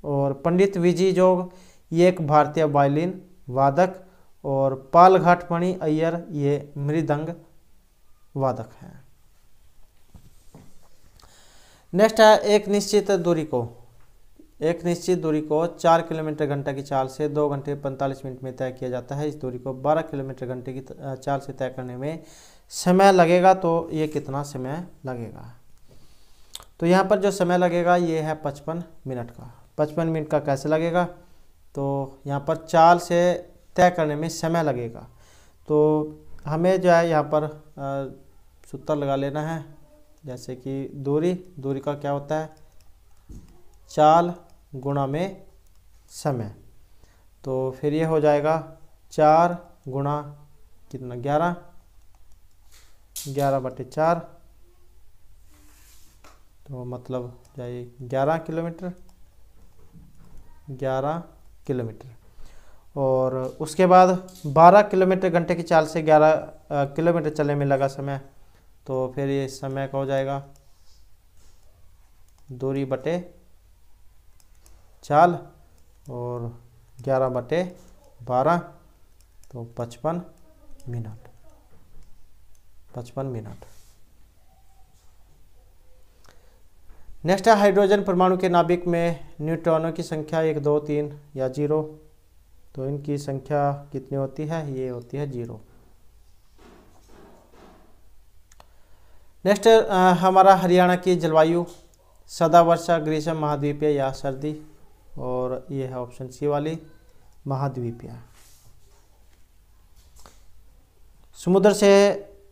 और पंडित विजी जोग ये एक भारतीय वायलिन वादक और पालघाट मणि अय्यर ये मृदंग वादक हैं नेक्स्ट है एक निश्चित दूरी को एक निश्चित दूरी को चार किलोमीटर घंटा की चाल से दो घंटे पैंतालीस मिनट में तय किया जाता है इस दूरी को बारह किलोमीटर घंटे की चाल से तय करने में समय लगेगा तो ये कितना समय लगेगा तो यहाँ पर जो समय लगेगा ये है पचपन मिनट का पचपन मिनट का कैसे लगेगा तो यहाँ पर चाल से तय करने में समय लगेगा तो हमें जो है यहाँ पर सूत्र लगा लेना है जैसे कि दूरी दूरी का क्या होता है चाल गुणा में समय तो फिर ये हो जाएगा चार गुणा कितना ग्यारह ग्यारह बटे चार तो मतलब जाइए ग्यारह किलोमीटर ग्यारह किलोमीटर और उसके बाद बारह किलोमीटर घंटे की चाल से ग्यारह किलोमीटर चलने में लगा समय तो फिर ये समय का हो जाएगा दूरी बटे चाल और ग्यारह बटे बारह तो पचपन मिनट पचपन मिनट नेक्स्ट है हाइड्रोजन परमाणु के नाभिक में न्यूट्रॉनों की संख्या एक दो तीन या जीरो तो इनकी संख्या कितनी होती है ये होती है जीरो नेक्स्ट हमारा हरियाणा की जलवायु सदा वर्षा ग्रीष्म महाद्वीपीय या सर्दी और ये है ऑप्शन सी वाली महाद्वीपीय समुद्र से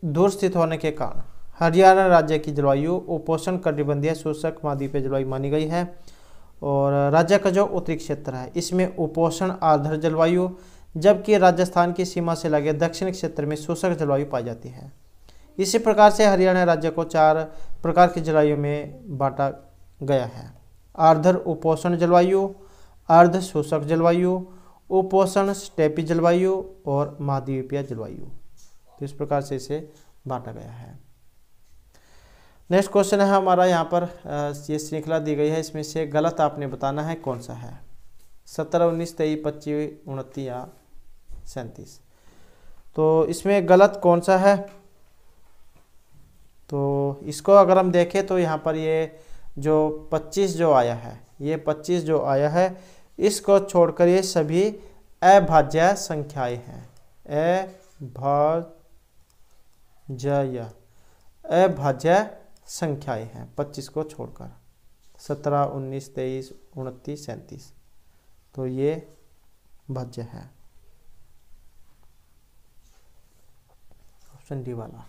दूर स्थित होने के कारण हरियाणा राज्य की जलवायु उपोषण कटिबंधीय शोषक महाद्वीपीय जलवायु मानी गई है और राज्य का जो उत्तरी क्षेत्र है इसमें उपोषण आर्द्र जलवायु जबकि राजस्थान की सीमा से लगे दक्षिण क्षेत्र में शोषक जलवायु पाई जाती है इसी प्रकार से हरियाणा राज्य को चार प्रकार की जलवायु में बांटा गया है आर्धर उपोषण जलवायु अर्ध शोषक जलवायु उपोषण स्टेपी जलवायु और महाद्वीपीय जलवायु तो इस प्रकार से इसे बांटा गया है नेक्स्ट क्वेश्चन है हमारा यहाँ पर ये श्रृंखला दी गई है इसमें से गलत आपने बताना है कौन सा है सत्रह उन्नीस तेईस पच्चीस उनतीस या सैंतीस तो इसमें गलत कौन सा है तो इसको अगर हम देखें तो यहाँ पर ये जो पच्चीस जो आया है ये पच्चीस जो आया है इसको छोड़कर ये सभी अभाज्य संख्याएं हैं अभाज्य अभाज्य संख्याएं हैं 25 को छोड़कर 17, 19, 23, उनतीस सैंतीस तो ये भज्य है ऑप्शन डी वाला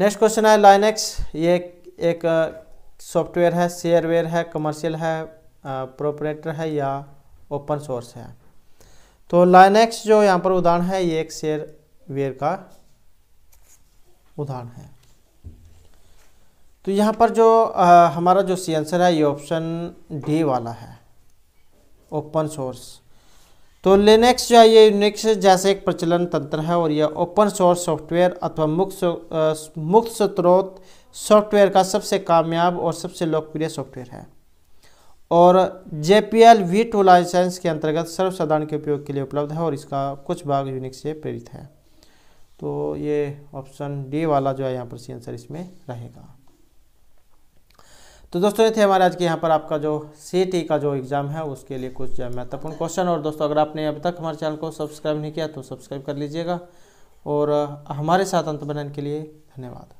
नेक्स्ट क्वेश्चन है लाइनेक्स ये एक सॉफ्टवेयर है शेयरवेयर है कमर्शियल है प्रोपरेटर है या ओपन सोर्स है तो लाइनेक्स जो यहाँ पर उदाहरण है ये एक शेयरवेयर का उदाहरण है तो यहाँ पर जो आ, हमारा जो सी आंसर है ये ऑप्शन डी वाला है ओपन सोर्स तो लिनक्स जो है ये यूनिक्स जैसे एक प्रचलन तंत्र है और यह ओपन सोर्स सॉफ्टवेयर अथवा मुक्त मुक्त स्रोत सॉफ्टवेयर का सबसे कामयाब और सबसे लोकप्रिय सॉफ्टवेयर है और G P L V two license के अंतर्गत सर्वसाधारण के उपयोग के लिए उपलब्ध है और इसका कुछ भाग यूनिक्स से प्रेरित है तो ये ऑप्शन डी वाला जो है यहाँ पर सी आंसर इसमें रहेगा तो दोस्तों ये थे हमारे आज के यहाँ पर आपका जो सी का जो एग्ज़ाम है उसके लिए कुछ महत्वपूर्ण क्वेश्चन और दोस्तों अगर आपने अभी तक हमारे चैनल को सब्सक्राइब नहीं किया तो सब्सक्राइब कर लीजिएगा और हमारे साथ अंत बनने के लिए धन्यवाद